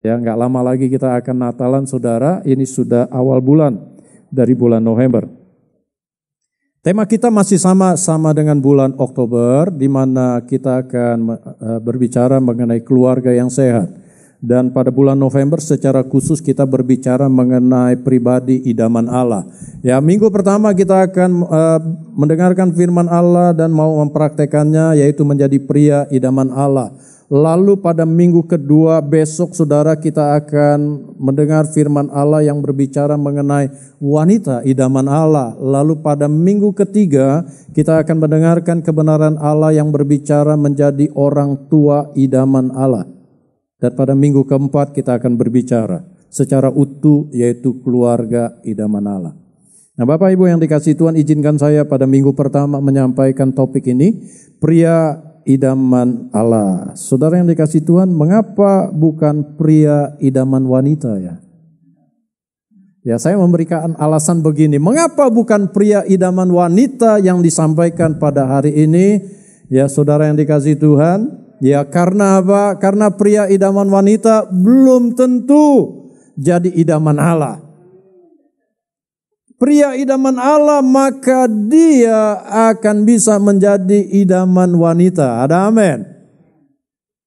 Ya, nggak lama lagi kita akan Natalan, saudara. Ini sudah awal bulan dari bulan November. Tema kita masih sama sama dengan bulan Oktober, di mana kita akan eh, berbicara mengenai keluarga yang sehat. Dan pada bulan November secara khusus kita berbicara mengenai pribadi idaman Allah. Ya, minggu pertama kita akan uh, mendengarkan firman Allah dan mau mempraktekannya yaitu menjadi pria idaman Allah. Lalu pada minggu kedua besok saudara kita akan mendengar firman Allah yang berbicara mengenai wanita idaman Allah. Lalu pada minggu ketiga kita akan mendengarkan kebenaran Allah yang berbicara menjadi orang tua idaman Allah. Dan pada minggu keempat kita akan berbicara secara utuh yaitu keluarga idaman Allah. Nah Bapak Ibu yang dikasih Tuhan izinkan saya pada minggu pertama menyampaikan topik ini. Pria idaman Allah. Saudara yang dikasih Tuhan, mengapa bukan pria idaman wanita ya? Ya, saya memberikan alasan begini. Mengapa bukan pria idaman wanita yang disampaikan pada hari ini? Ya, saudara yang dikasih Tuhan. Ya, karena apa? Karena pria idaman wanita belum tentu jadi idaman Allah pria idaman Allah maka dia akan bisa menjadi idaman wanita. Ada amin.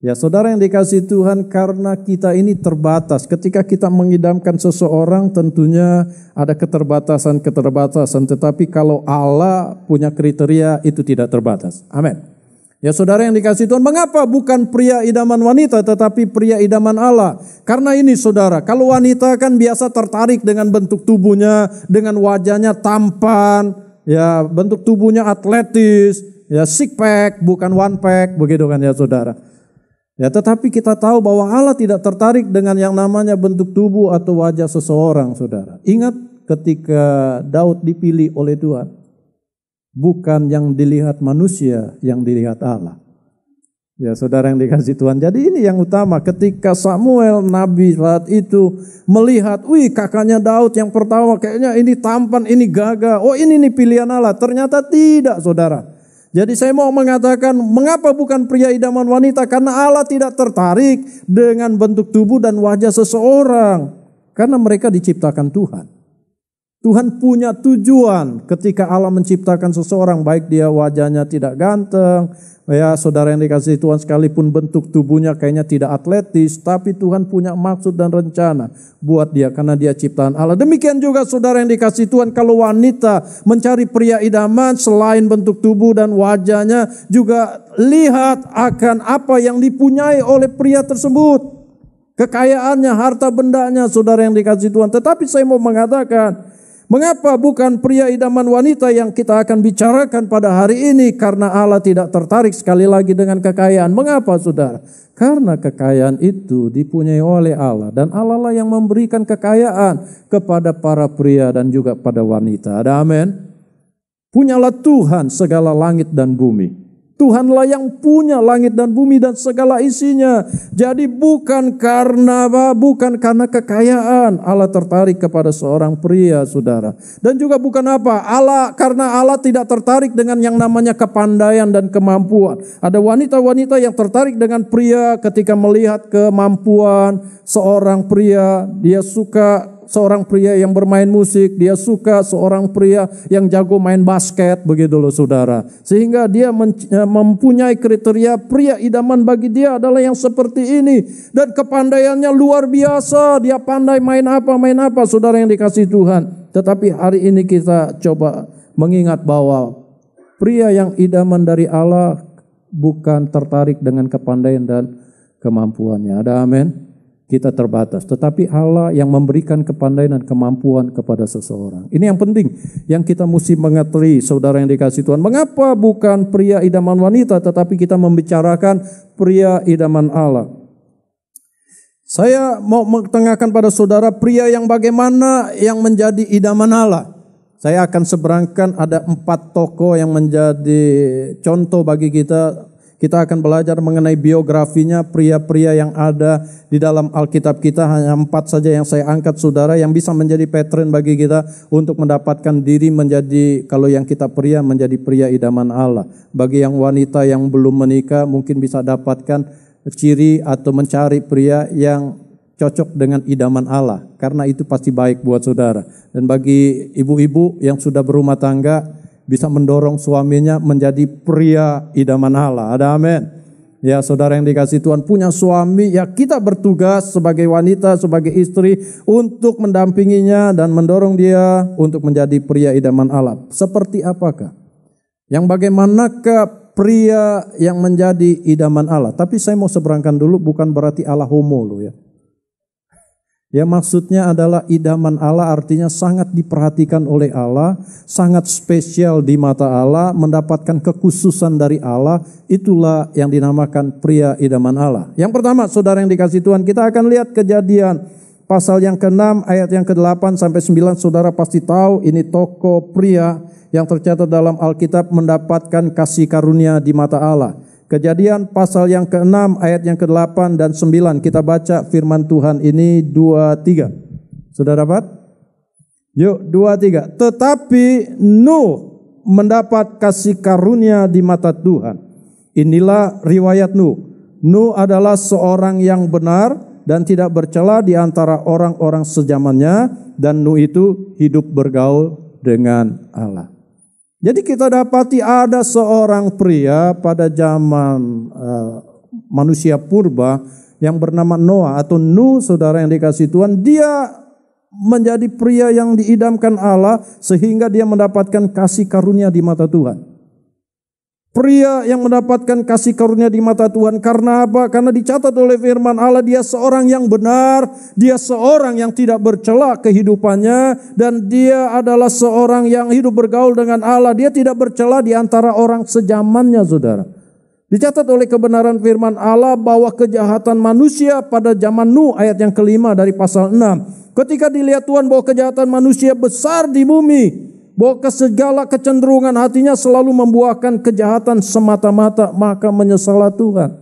Ya saudara yang dikasih Tuhan karena kita ini terbatas. Ketika kita mengidamkan seseorang tentunya ada keterbatasan-keterbatasan. Tetapi kalau Allah punya kriteria itu tidak terbatas. Amin. Ya saudara yang dikasih Tuhan, mengapa bukan pria idaman wanita tetapi pria idaman Allah? Karena ini saudara, kalau wanita kan biasa tertarik dengan bentuk tubuhnya, dengan wajahnya tampan, ya bentuk tubuhnya atletis, ya six pack bukan one pack, begitu kan ya saudara. Ya tetapi kita tahu bahwa Allah tidak tertarik dengan yang namanya bentuk tubuh atau wajah seseorang saudara. Ingat ketika Daud dipilih oleh Tuhan, bukan yang dilihat manusia, yang dilihat Allah. Ya saudara yang dikasih Tuhan. Jadi ini yang utama ketika Samuel Nabi saat itu melihat, wih kakaknya Daud yang pertama kayaknya ini tampan, ini gagah. Oh ini nih pilihan Allah. Ternyata tidak saudara. Jadi saya mau mengatakan mengapa bukan pria idaman wanita? Karena Allah tidak tertarik dengan bentuk tubuh dan wajah seseorang. Karena mereka diciptakan Tuhan. Tuhan punya tujuan ketika Allah menciptakan seseorang baik dia wajahnya tidak ganteng ya saudara yang dikasih Tuhan sekalipun bentuk tubuhnya kayaknya tidak atletis tapi Tuhan punya maksud dan rencana buat dia karena dia ciptaan Allah demikian juga saudara yang dikasih Tuhan kalau wanita mencari pria idaman selain bentuk tubuh dan wajahnya juga lihat akan apa yang dipunyai oleh pria tersebut kekayaannya harta bendanya saudara yang dikasih Tuhan tetapi saya mau mengatakan Mengapa bukan pria idaman wanita yang kita akan bicarakan pada hari ini karena Allah tidak tertarik sekali lagi dengan kekayaan? Mengapa saudara? Karena kekayaan itu dipunyai oleh Allah dan Allah lah yang memberikan kekayaan kepada para pria dan juga pada wanita. amin? Punyalah Tuhan segala langit dan bumi. Tuhanlah yang punya langit dan bumi dan segala isinya. Jadi bukan karena apa? Bukan karena kekayaan Allah tertarik kepada seorang pria, Saudara. Dan juga bukan apa? Allah karena Allah tidak tertarik dengan yang namanya kepandaian dan kemampuan. Ada wanita-wanita yang tertarik dengan pria ketika melihat kemampuan seorang pria, dia suka seorang pria yang bermain musik, dia suka seorang pria yang jago main basket, begitu loh saudara. Sehingga dia e, mempunyai kriteria pria idaman bagi dia adalah yang seperti ini. Dan kepandaiannya luar biasa, dia pandai main apa, main apa saudara yang dikasih Tuhan. Tetapi hari ini kita coba mengingat bahwa pria yang idaman dari Allah bukan tertarik dengan kepandaian dan kemampuannya. Ada amin kita terbatas. Tetapi Allah yang memberikan kepandaian dan kemampuan kepada seseorang. Ini yang penting yang kita mesti mengerti saudara yang dikasih Tuhan. Mengapa bukan pria idaman wanita tetapi kita membicarakan pria idaman Allah. Saya mau mengetengahkan pada saudara pria yang bagaimana yang menjadi idaman Allah. Saya akan seberangkan ada empat tokoh yang menjadi contoh bagi kita kita akan belajar mengenai biografinya pria-pria yang ada di dalam Alkitab kita. Hanya empat saja yang saya angkat saudara yang bisa menjadi pattern bagi kita untuk mendapatkan diri menjadi, kalau yang kita pria menjadi pria idaman Allah. Bagi yang wanita yang belum menikah mungkin bisa dapatkan ciri atau mencari pria yang cocok dengan idaman Allah karena itu pasti baik buat saudara dan bagi ibu-ibu yang sudah berumah tangga bisa mendorong suaminya menjadi pria idaman Allah. Ada amin. Ya saudara yang dikasih Tuhan punya suami ya kita bertugas sebagai wanita, sebagai istri untuk mendampinginya dan mendorong dia untuk menjadi pria idaman Allah. Seperti apakah? Yang bagaimanakah pria yang menjadi idaman Allah? Tapi saya mau seberangkan dulu bukan berarti Allah homo loh ya. Ya maksudnya adalah idaman Allah artinya sangat diperhatikan oleh Allah, sangat spesial di mata Allah, mendapatkan kekhususan dari Allah, itulah yang dinamakan pria idaman Allah. Yang pertama saudara yang dikasih Tuhan, kita akan lihat kejadian pasal yang ke-6 ayat yang ke-8 sampai 9 saudara pasti tahu ini toko pria yang tercatat dalam Alkitab mendapatkan kasih karunia di mata Allah. Kejadian pasal yang ke-6 ayat yang ke-8 dan 9 kita baca firman Tuhan ini 2 3. Sudah dapat? Yuk 2 3. Tetapi Nuh mendapat kasih karunia di mata Tuhan. Inilah riwayat Nuh. Nuh adalah seorang yang benar dan tidak bercela di antara orang-orang sejamannya dan Nuh itu hidup bergaul dengan Allah. Jadi kita dapati ada seorang pria pada zaman uh, manusia purba yang bernama Noah atau Nu saudara yang dikasih Tuhan, dia menjadi pria yang diidamkan Allah sehingga dia mendapatkan kasih karunia di mata Tuhan. Pria yang mendapatkan kasih karunia di mata Tuhan karena apa? Karena dicatat oleh firman Allah dia seorang yang benar, dia seorang yang tidak bercela kehidupannya dan dia adalah seorang yang hidup bergaul dengan Allah. Dia tidak bercela di antara orang sejamannya, Saudara. Dicatat oleh kebenaran firman Allah bahwa kejahatan manusia pada zaman Nuh ayat yang kelima dari pasal 6. Ketika dilihat Tuhan bahwa kejahatan manusia besar di bumi, bahwa segala kecenderungan hatinya selalu membuahkan kejahatan semata-mata, maka menyesalah Tuhan.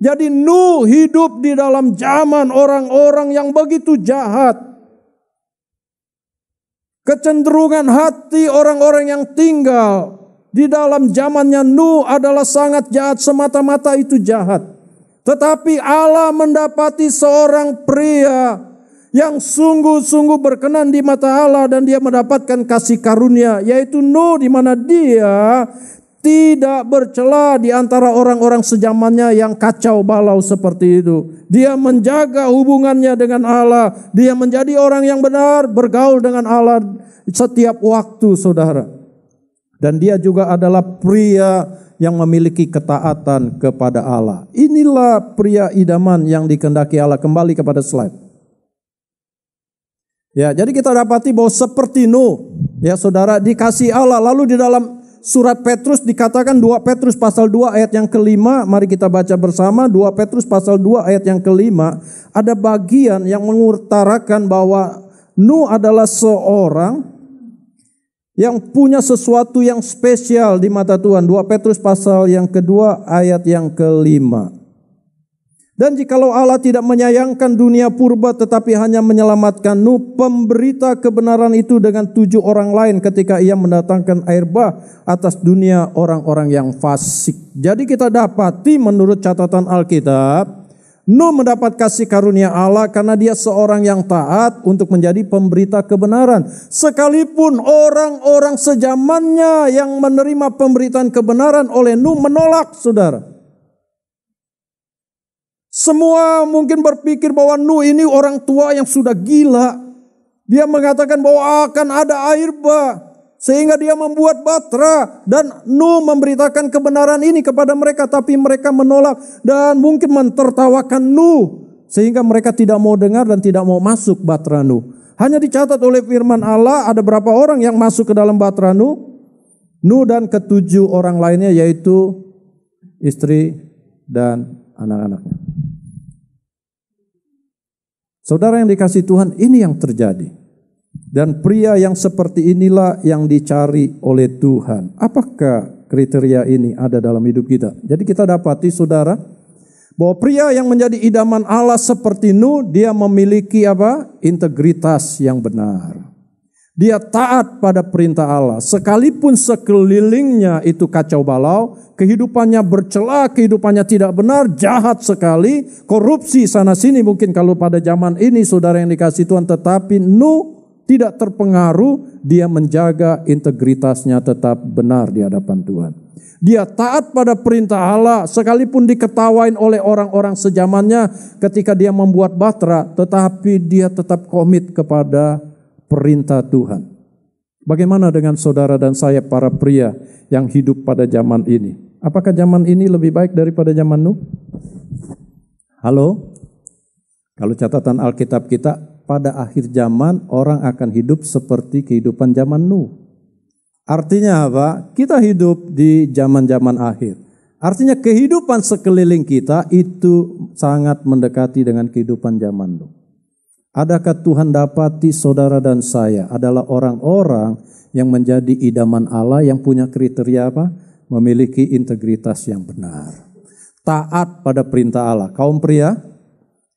Jadi Nuh hidup di dalam zaman orang-orang yang begitu jahat. Kecenderungan hati orang-orang yang tinggal di dalam zamannya Nuh adalah sangat jahat, semata-mata itu jahat. Tetapi Allah mendapati seorang pria yang sungguh-sungguh berkenan di mata Allah dan dia mendapatkan kasih karunia yaitu Nuh di mana dia tidak bercela di antara orang-orang sejamannya yang kacau balau seperti itu. Dia menjaga hubungannya dengan Allah, dia menjadi orang yang benar bergaul dengan Allah setiap waktu, Saudara. Dan dia juga adalah pria yang memiliki ketaatan kepada Allah. Inilah pria idaman yang dikendaki Allah. Kembali kepada slide. Ya, jadi kita dapati bahwa seperti Nuh, ya saudara dikasih Allah. Lalu di dalam surat Petrus dikatakan 2 Petrus pasal 2 ayat yang kelima. Mari kita baca bersama 2 Petrus pasal 2 ayat yang kelima. Ada bagian yang mengutarakan bahwa Nuh adalah seorang yang punya sesuatu yang spesial di mata Tuhan. 2 Petrus pasal yang kedua ayat yang kelima. Dan jikalau Allah tidak menyayangkan dunia purba tetapi hanya menyelamatkan Nuh, pemberita kebenaran itu dengan tujuh orang lain ketika ia mendatangkan air bah atas dunia orang-orang yang fasik. Jadi kita dapati menurut catatan Alkitab, Nuh mendapat kasih karunia Allah karena dia seorang yang taat untuk menjadi pemberita kebenaran. Sekalipun orang-orang sejamannya yang menerima pemberitaan kebenaran oleh Nuh menolak saudara. Semua mungkin berpikir bahwa Nuh ini orang tua yang sudah gila. Dia mengatakan bahwa akan ada air bah. Sehingga dia membuat batra. Dan Nuh memberitakan kebenaran ini kepada mereka. Tapi mereka menolak dan mungkin mentertawakan Nuh. Sehingga mereka tidak mau dengar dan tidak mau masuk batra Nuh. Hanya dicatat oleh firman Allah ada berapa orang yang masuk ke dalam batra Nuh. Nuh dan ketujuh orang lainnya yaitu istri dan anak-anaknya. Saudara yang dikasih Tuhan, ini yang terjadi. Dan pria yang seperti inilah yang dicari oleh Tuhan. Apakah kriteria ini ada dalam hidup kita? Jadi kita dapati saudara, bahwa pria yang menjadi idaman Allah seperti Nuh, dia memiliki apa? Integritas yang benar. Dia taat pada perintah Allah. Sekalipun sekelilingnya itu kacau balau, kehidupannya bercela, kehidupannya tidak benar, jahat sekali, korupsi sana sini mungkin kalau pada zaman ini saudara yang dikasih Tuhan tetapi nu tidak terpengaruh, dia menjaga integritasnya tetap benar di hadapan Tuhan. Dia taat pada perintah Allah, sekalipun diketawain oleh orang-orang sejamannya ketika dia membuat bahtera, tetapi dia tetap komit kepada perintah Tuhan. Bagaimana dengan saudara dan saya para pria yang hidup pada zaman ini? Apakah zaman ini lebih baik daripada zaman Nuh? Halo? Kalau catatan Alkitab kita, pada akhir zaman orang akan hidup seperti kehidupan zaman Nuh. Artinya apa? Kita hidup di zaman-zaman akhir. Artinya kehidupan sekeliling kita itu sangat mendekati dengan kehidupan zaman Nuh. Adakah Tuhan dapati saudara dan saya adalah orang-orang yang menjadi idaman Allah yang punya kriteria apa? Memiliki integritas yang benar. Taat pada perintah Allah. Kaum pria,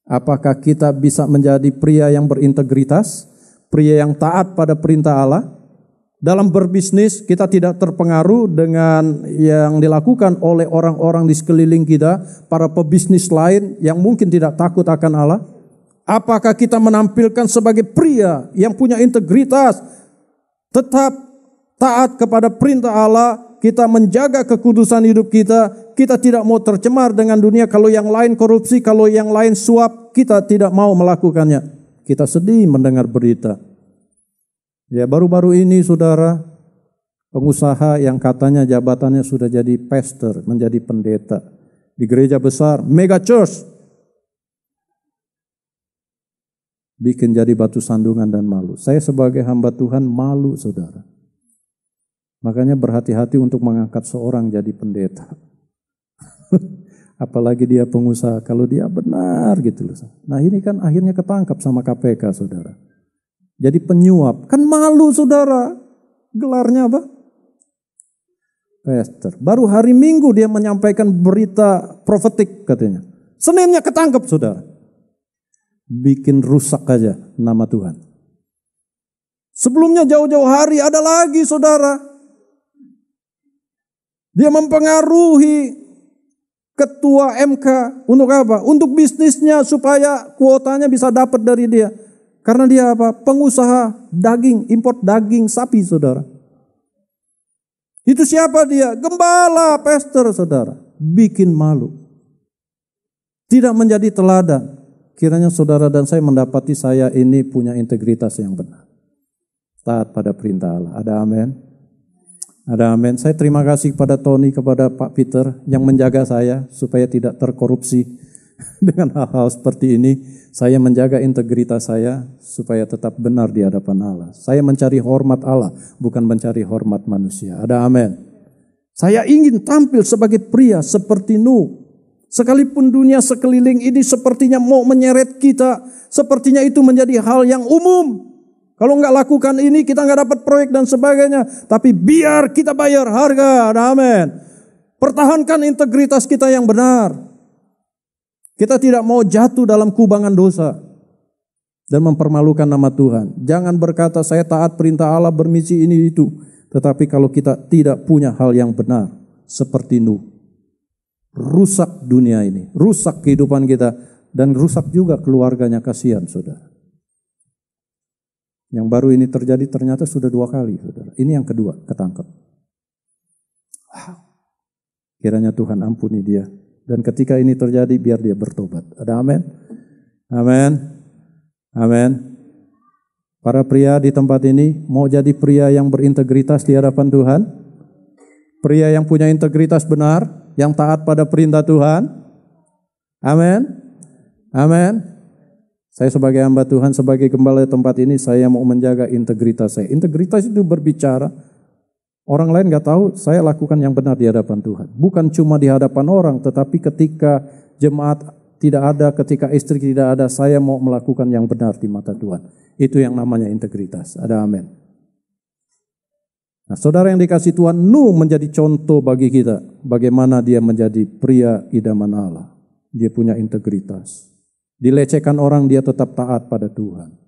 apakah kita bisa menjadi pria yang berintegritas? Pria yang taat pada perintah Allah? Dalam berbisnis kita tidak terpengaruh dengan yang dilakukan oleh orang-orang di sekeliling kita, para pebisnis lain yang mungkin tidak takut akan Allah Apakah kita menampilkan sebagai pria yang punya integritas, tetap taat kepada perintah Allah, kita menjaga kekudusan hidup kita, kita tidak mau tercemar dengan dunia kalau yang lain korupsi, kalau yang lain suap, kita tidak mau melakukannya. Kita sedih mendengar berita. Ya baru-baru ini saudara, pengusaha yang katanya jabatannya sudah jadi pastor, menjadi pendeta di gereja besar, mega church, bikin jadi batu sandungan dan malu. Saya sebagai hamba Tuhan malu, saudara. Makanya berhati-hati untuk mengangkat seorang jadi pendeta. Apalagi dia pengusaha, kalau dia benar gitu loh. Nah ini kan akhirnya ketangkap sama KPK, saudara. Jadi penyuap, kan malu, saudara. Gelarnya apa? Pastor. Baru hari Minggu dia menyampaikan berita profetik katanya. Seninnya ketangkep, saudara bikin rusak aja nama Tuhan. Sebelumnya jauh-jauh hari ada lagi saudara. Dia mempengaruhi ketua MK untuk apa? Untuk bisnisnya supaya kuotanya bisa dapat dari dia. Karena dia apa? Pengusaha daging, import daging sapi saudara. Itu siapa dia? Gembala pester saudara. Bikin malu. Tidak menjadi teladan Kiranya saudara dan saya mendapati saya ini punya integritas yang benar. Taat pada perintah Allah. Ada amin? Ada amin. Saya terima kasih kepada Tony, kepada Pak Peter yang menjaga saya supaya tidak terkorupsi dengan hal-hal seperti ini. Saya menjaga integritas saya supaya tetap benar di hadapan Allah. Saya mencari hormat Allah, bukan mencari hormat manusia. Ada amin. Saya ingin tampil sebagai pria seperti Nuh Sekalipun dunia sekeliling ini sepertinya mau menyeret kita, sepertinya itu menjadi hal yang umum. Kalau nggak lakukan ini kita nggak dapat proyek dan sebagainya. Tapi biar kita bayar harga, amin. Pertahankan integritas kita yang benar. Kita tidak mau jatuh dalam kubangan dosa dan mempermalukan nama Tuhan. Jangan berkata saya taat perintah Allah bermisi ini itu. Tetapi kalau kita tidak punya hal yang benar seperti Nuh, rusak dunia ini, rusak kehidupan kita dan rusak juga keluarganya kasihan saudara. Yang baru ini terjadi ternyata sudah dua kali saudara. Ini yang kedua ketangkep. Wow. Kiranya Tuhan ampuni dia. Dan ketika ini terjadi biar dia bertobat. Ada amin? Amin. Amin. Para pria di tempat ini mau jadi pria yang berintegritas di hadapan Tuhan. Pria yang punya integritas benar, yang taat pada perintah Tuhan. Amin. Amin. Saya sebagai hamba Tuhan, sebagai gembala tempat ini, saya mau menjaga integritas saya. Integritas itu berbicara. Orang lain nggak tahu, saya lakukan yang benar di hadapan Tuhan. Bukan cuma di hadapan orang, tetapi ketika jemaat tidak ada, ketika istri tidak ada, saya mau melakukan yang benar di mata Tuhan. Itu yang namanya integritas. Ada amin. Nah, saudara yang dikasih Tuhan, Nuh menjadi contoh bagi kita bagaimana dia menjadi pria idaman Allah. Dia punya integritas. Dilecehkan orang, dia tetap taat pada Tuhan.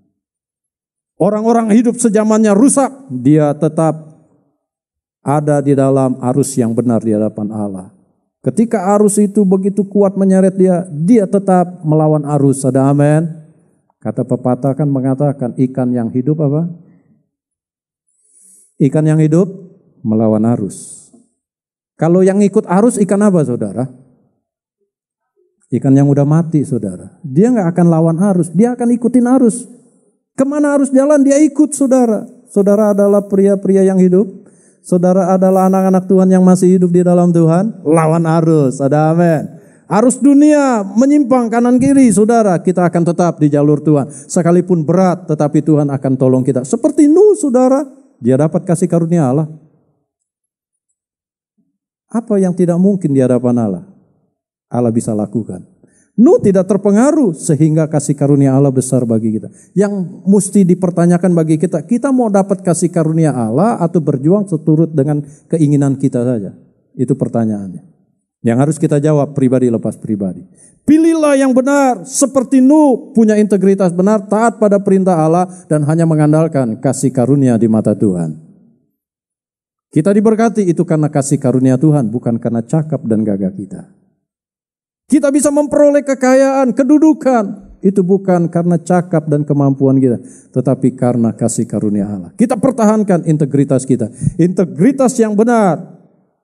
Orang-orang hidup sejamannya rusak, dia tetap ada di dalam arus yang benar di hadapan Allah. Ketika arus itu begitu kuat menyeret dia, dia tetap melawan arus. Ada amin. Kata pepatah kan mengatakan ikan yang hidup apa? Ikan yang hidup melawan arus. Kalau yang ikut arus ikan apa saudara? Ikan yang udah mati saudara. Dia nggak akan lawan arus, dia akan ikutin arus. Kemana arus jalan dia ikut saudara. Saudara adalah pria-pria yang hidup. Saudara adalah anak-anak Tuhan yang masih hidup di dalam Tuhan. Lawan arus, ada amin. Arus dunia menyimpang kanan kiri, saudara. Kita akan tetap di jalur Tuhan. Sekalipun berat, tetapi Tuhan akan tolong kita. Seperti Nuh, saudara dia dapat kasih karunia Allah. Apa yang tidak mungkin di hadapan Allah? Allah bisa lakukan. Nu tidak terpengaruh sehingga kasih karunia Allah besar bagi kita. Yang mesti dipertanyakan bagi kita, kita mau dapat kasih karunia Allah atau berjuang seturut dengan keinginan kita saja? Itu pertanyaannya. Yang harus kita jawab pribadi lepas pribadi. Pilihlah yang benar seperti Nuh punya integritas benar taat pada perintah Allah dan hanya mengandalkan kasih karunia di mata Tuhan. Kita diberkati itu karena kasih karunia Tuhan bukan karena cakap dan gagah kita. Kita bisa memperoleh kekayaan, kedudukan itu bukan karena cakap dan kemampuan kita, tetapi karena kasih karunia Allah. Kita pertahankan integritas kita. Integritas yang benar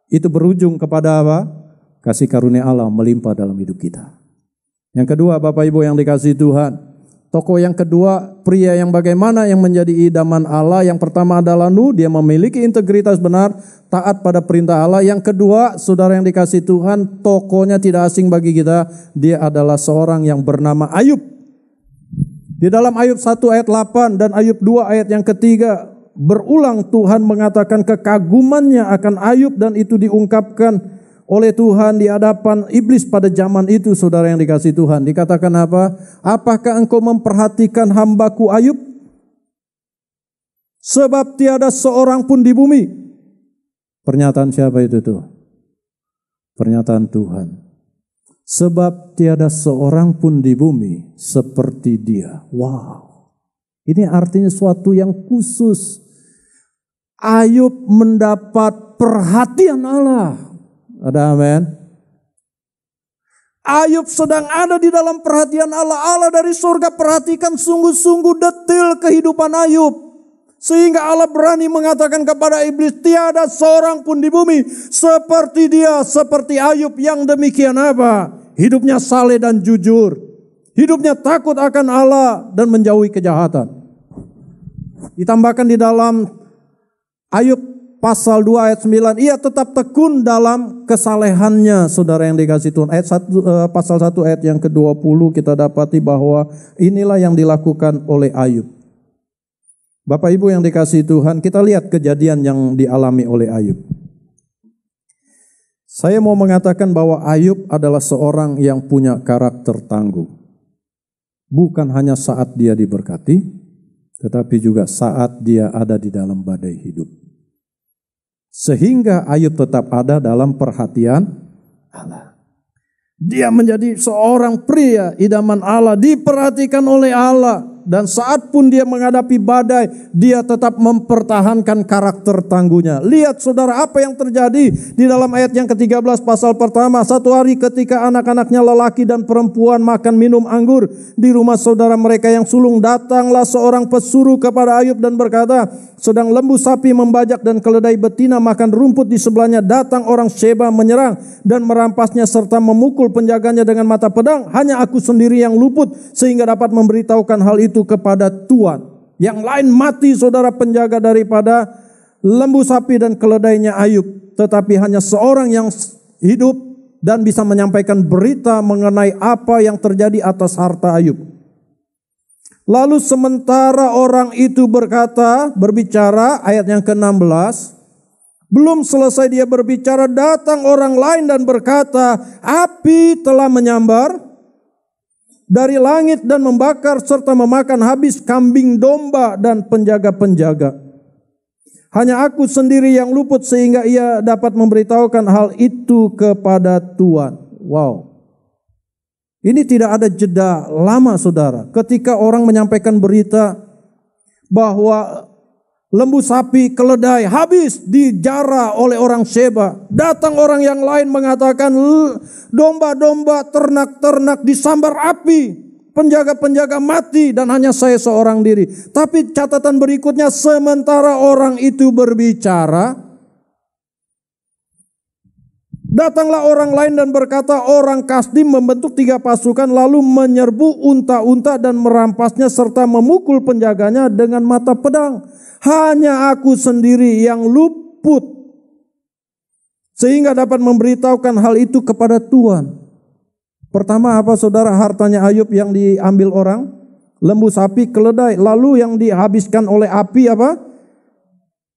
itu berujung kepada apa? kasih karunia Allah melimpah dalam hidup kita. Yang kedua, Bapak Ibu yang dikasih Tuhan, tokoh yang kedua, pria yang bagaimana yang menjadi idaman Allah. Yang pertama adalah Nuh, dia memiliki integritas benar, taat pada perintah Allah. Yang kedua, saudara yang dikasih Tuhan, tokonya tidak asing bagi kita, dia adalah seorang yang bernama Ayub. Di dalam Ayub 1 ayat 8 dan Ayub 2 ayat yang ketiga, berulang Tuhan mengatakan kekagumannya akan Ayub dan itu diungkapkan oleh Tuhan di hadapan iblis pada zaman itu saudara yang dikasih Tuhan. Dikatakan apa? Apakah engkau memperhatikan hambaku Ayub? Sebab tiada seorang pun di bumi. Pernyataan siapa itu tuh? Pernyataan Tuhan. Sebab tiada seorang pun di bumi seperti dia. Wow. Ini artinya suatu yang khusus. Ayub mendapat perhatian Allah. Ada amin. Ayub sedang ada di dalam perhatian Allah. Allah dari surga perhatikan sungguh-sungguh detil kehidupan Ayub. Sehingga Allah berani mengatakan kepada iblis, tiada seorang pun di bumi seperti dia, seperti Ayub yang demikian apa? Hidupnya saleh dan jujur. Hidupnya takut akan Allah dan menjauhi kejahatan. Ditambahkan di dalam Ayub pasal 2 ayat 9, ia tetap tekun dalam kesalehannya, saudara yang dikasih Tuhan. Ayat 1, eh, pasal 1 ayat yang ke-20 kita dapati bahwa inilah yang dilakukan oleh Ayub. Bapak Ibu yang dikasih Tuhan, kita lihat kejadian yang dialami oleh Ayub. Saya mau mengatakan bahwa Ayub adalah seorang yang punya karakter tangguh. Bukan hanya saat dia diberkati, tetapi juga saat dia ada di dalam badai hidup. Sehingga Ayub tetap ada dalam perhatian Allah. Dia menjadi seorang pria idaman Allah, diperhatikan oleh Allah dan saat pun dia menghadapi badai, dia tetap mempertahankan karakter tangguhnya. Lihat saudara apa yang terjadi di dalam ayat yang ke-13 pasal pertama. Satu hari ketika anak-anaknya lelaki dan perempuan makan minum anggur di rumah saudara mereka yang sulung, datanglah seorang pesuruh kepada Ayub dan berkata, sedang lembu sapi membajak dan keledai betina makan rumput di sebelahnya, datang orang Sheba menyerang dan merampasnya serta memukul penjaganya dengan mata pedang. Hanya aku sendiri yang luput sehingga dapat memberitahukan hal itu itu kepada Tuhan, Yang lain mati saudara penjaga daripada lembu sapi dan keledainya Ayub. Tetapi hanya seorang yang hidup dan bisa menyampaikan berita mengenai apa yang terjadi atas harta Ayub. Lalu sementara orang itu berkata, berbicara, ayat yang ke-16, belum selesai dia berbicara, datang orang lain dan berkata, api telah menyambar dari langit dan membakar serta memakan habis kambing domba dan penjaga-penjaga. Hanya aku sendiri yang luput sehingga ia dapat memberitahukan hal itu kepada Tuhan. Wow. Ini tidak ada jeda lama saudara. Ketika orang menyampaikan berita bahwa lembu sapi, keledai habis dijarah oleh orang Seba. Datang orang yang lain mengatakan domba-domba, ternak-ternak disambar api. Penjaga-penjaga mati dan hanya saya seorang diri. Tapi catatan berikutnya sementara orang itu berbicara, Datanglah orang lain dan berkata, orang Kasdim membentuk tiga pasukan lalu menyerbu unta-unta dan merampasnya serta memukul penjaganya dengan mata pedang. Hanya aku sendiri yang luput. Sehingga dapat memberitahukan hal itu kepada Tuhan. Pertama apa saudara hartanya Ayub yang diambil orang? Lembu sapi, keledai, lalu yang dihabiskan oleh api apa?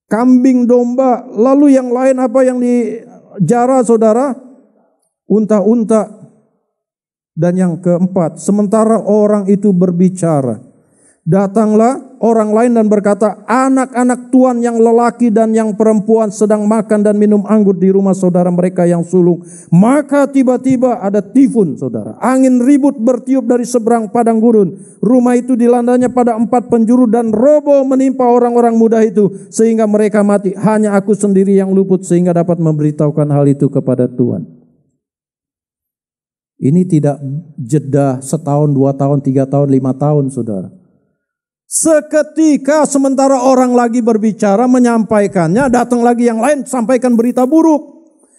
Kambing domba, lalu yang lain apa yang di jara saudara unta-unta dan yang keempat sementara orang itu berbicara Datanglah orang lain dan berkata, anak-anak tuan yang lelaki dan yang perempuan sedang makan dan minum anggur di rumah saudara mereka yang sulung. Maka tiba-tiba ada tifun saudara. Angin ribut bertiup dari seberang padang gurun. Rumah itu dilandanya pada empat penjuru dan roboh menimpa orang-orang muda itu. Sehingga mereka mati. Hanya aku sendiri yang luput sehingga dapat memberitahukan hal itu kepada Tuhan. Ini tidak jeda setahun, dua tahun, tiga tahun, lima tahun, saudara. Seketika sementara orang lagi berbicara menyampaikannya, datang lagi yang lain sampaikan berita buruk.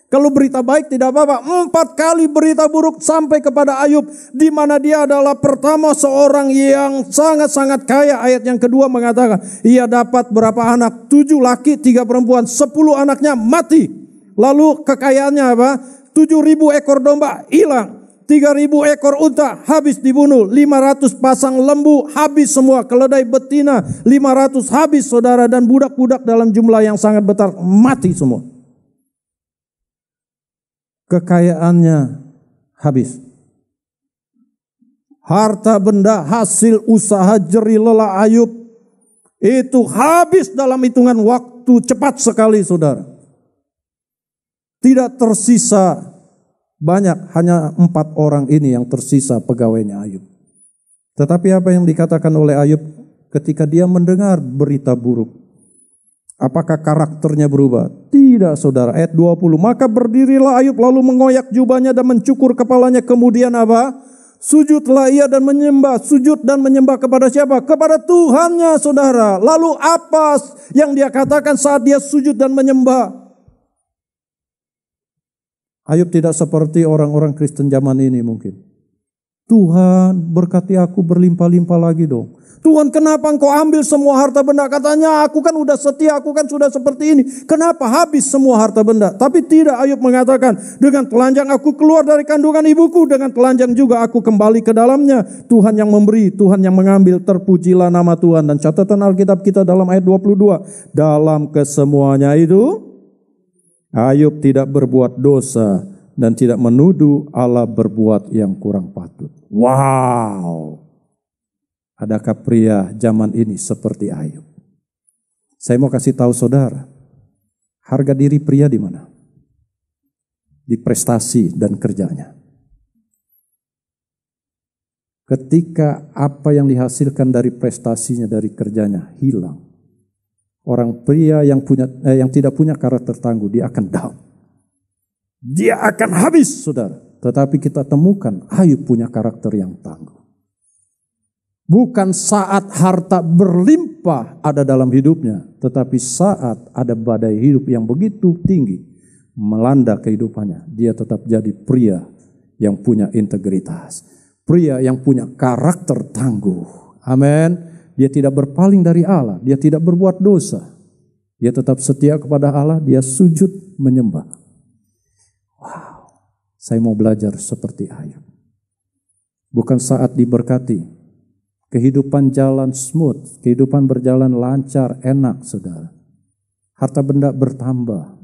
Kalau berita baik tidak apa-apa. Empat kali berita buruk sampai kepada Ayub. di mana dia adalah pertama seorang yang sangat-sangat kaya. Ayat yang kedua mengatakan. Ia dapat berapa anak? Tujuh laki, tiga perempuan. Sepuluh anaknya mati. Lalu kekayaannya apa? Tujuh ribu ekor domba hilang. 3000 ekor unta habis dibunuh, 500 pasang lembu habis semua, keledai betina 500 habis saudara dan budak-budak dalam jumlah yang sangat besar mati semua. Kekayaannya habis. Harta benda hasil usaha jerih lelah Ayub itu habis dalam hitungan waktu cepat sekali saudara. Tidak tersisa banyak, hanya empat orang ini yang tersisa pegawainya Ayub. Tetapi apa yang dikatakan oleh Ayub ketika dia mendengar berita buruk? Apakah karakternya berubah? Tidak saudara. Ayat 20. Maka berdirilah Ayub lalu mengoyak jubahnya dan mencukur kepalanya. Kemudian apa? Sujudlah ia dan menyembah, sujud dan menyembah kepada siapa? Kepada Tuhannya, saudara. Lalu apa yang dia katakan saat dia sujud dan menyembah? Ayub tidak seperti orang-orang Kristen zaman ini mungkin. Tuhan berkati aku berlimpah-limpah lagi dong. Tuhan kenapa engkau ambil semua harta benda? Katanya aku kan udah setia, aku kan sudah seperti ini. Kenapa habis semua harta benda? Tapi tidak Ayub mengatakan, dengan telanjang aku keluar dari kandungan ibuku, dengan telanjang juga aku kembali ke dalamnya. Tuhan yang memberi, Tuhan yang mengambil, terpujilah nama Tuhan. Dan catatan Alkitab kita dalam ayat 22, dalam kesemuanya itu, Ayub tidak berbuat dosa dan tidak menuduh Allah berbuat yang kurang patut. Wow. Adakah pria zaman ini seperti Ayub? Saya mau kasih tahu saudara, harga diri pria di mana? Di prestasi dan kerjanya. Ketika apa yang dihasilkan dari prestasinya, dari kerjanya hilang, Orang pria yang punya eh, yang tidak punya karakter tangguh dia akan down. Dia akan habis, Saudara. Tetapi kita temukan Ayub punya karakter yang tangguh. Bukan saat harta berlimpah ada dalam hidupnya, tetapi saat ada badai hidup yang begitu tinggi melanda kehidupannya, dia tetap jadi pria yang punya integritas, pria yang punya karakter tangguh. Amin. Dia tidak berpaling dari Allah, dia tidak berbuat dosa. Dia tetap setia kepada Allah, dia sujud menyembah. Wow, saya mau belajar seperti Ayub. Bukan saat diberkati, kehidupan jalan smooth, kehidupan berjalan lancar, enak, saudara. Harta benda bertambah,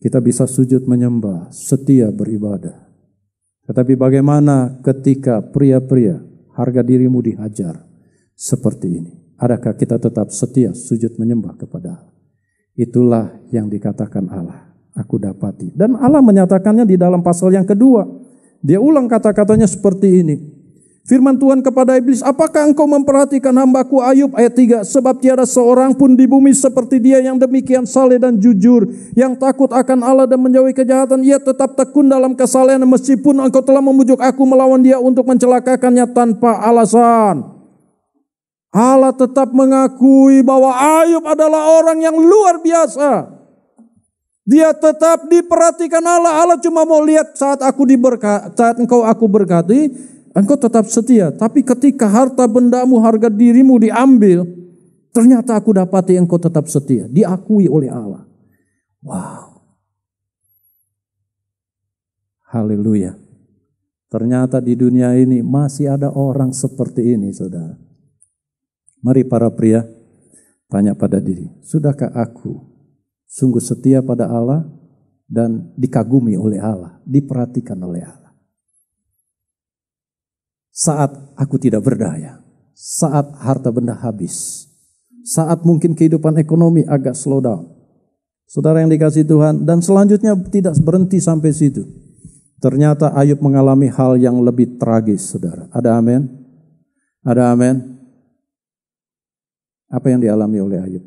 kita bisa sujud menyembah, setia beribadah. Tetapi bagaimana ketika pria-pria harga dirimu dihajar? seperti ini. Adakah kita tetap setia sujud menyembah kepada Allah? Itulah yang dikatakan Allah. Aku dapati. Dan Allah menyatakannya di dalam pasal yang kedua. Dia ulang kata-katanya seperti ini. Firman Tuhan kepada iblis, apakah engkau memperhatikan hambaku Ayub ayat 3? Sebab tiada seorang pun di bumi seperti dia yang demikian saleh dan jujur, yang takut akan Allah dan menjauhi kejahatan. Ia tetap tekun dalam kesalahan meskipun engkau telah memujuk aku melawan dia untuk mencelakakannya tanpa alasan. Allah tetap mengakui bahwa Ayub adalah orang yang luar biasa. Dia tetap diperhatikan Allah. Allah cuma mau lihat saat aku diberkati. saat engkau aku berkati, engkau tetap setia. Tapi ketika harta bendamu, harga dirimu diambil, ternyata aku dapati engkau tetap setia. Diakui oleh Allah. Wow. Haleluya. Ternyata di dunia ini masih ada orang seperti ini, saudara. Mari para pria, tanya pada diri, sudahkah aku sungguh setia pada Allah dan dikagumi oleh Allah, diperhatikan oleh Allah? Saat aku tidak berdaya, saat harta benda habis, saat mungkin kehidupan ekonomi agak slow down. Saudara yang dikasih Tuhan, dan selanjutnya tidak berhenti sampai situ. Ternyata Ayub mengalami hal yang lebih tragis, saudara. Ada amin? Ada amin? Apa yang dialami oleh Ayub?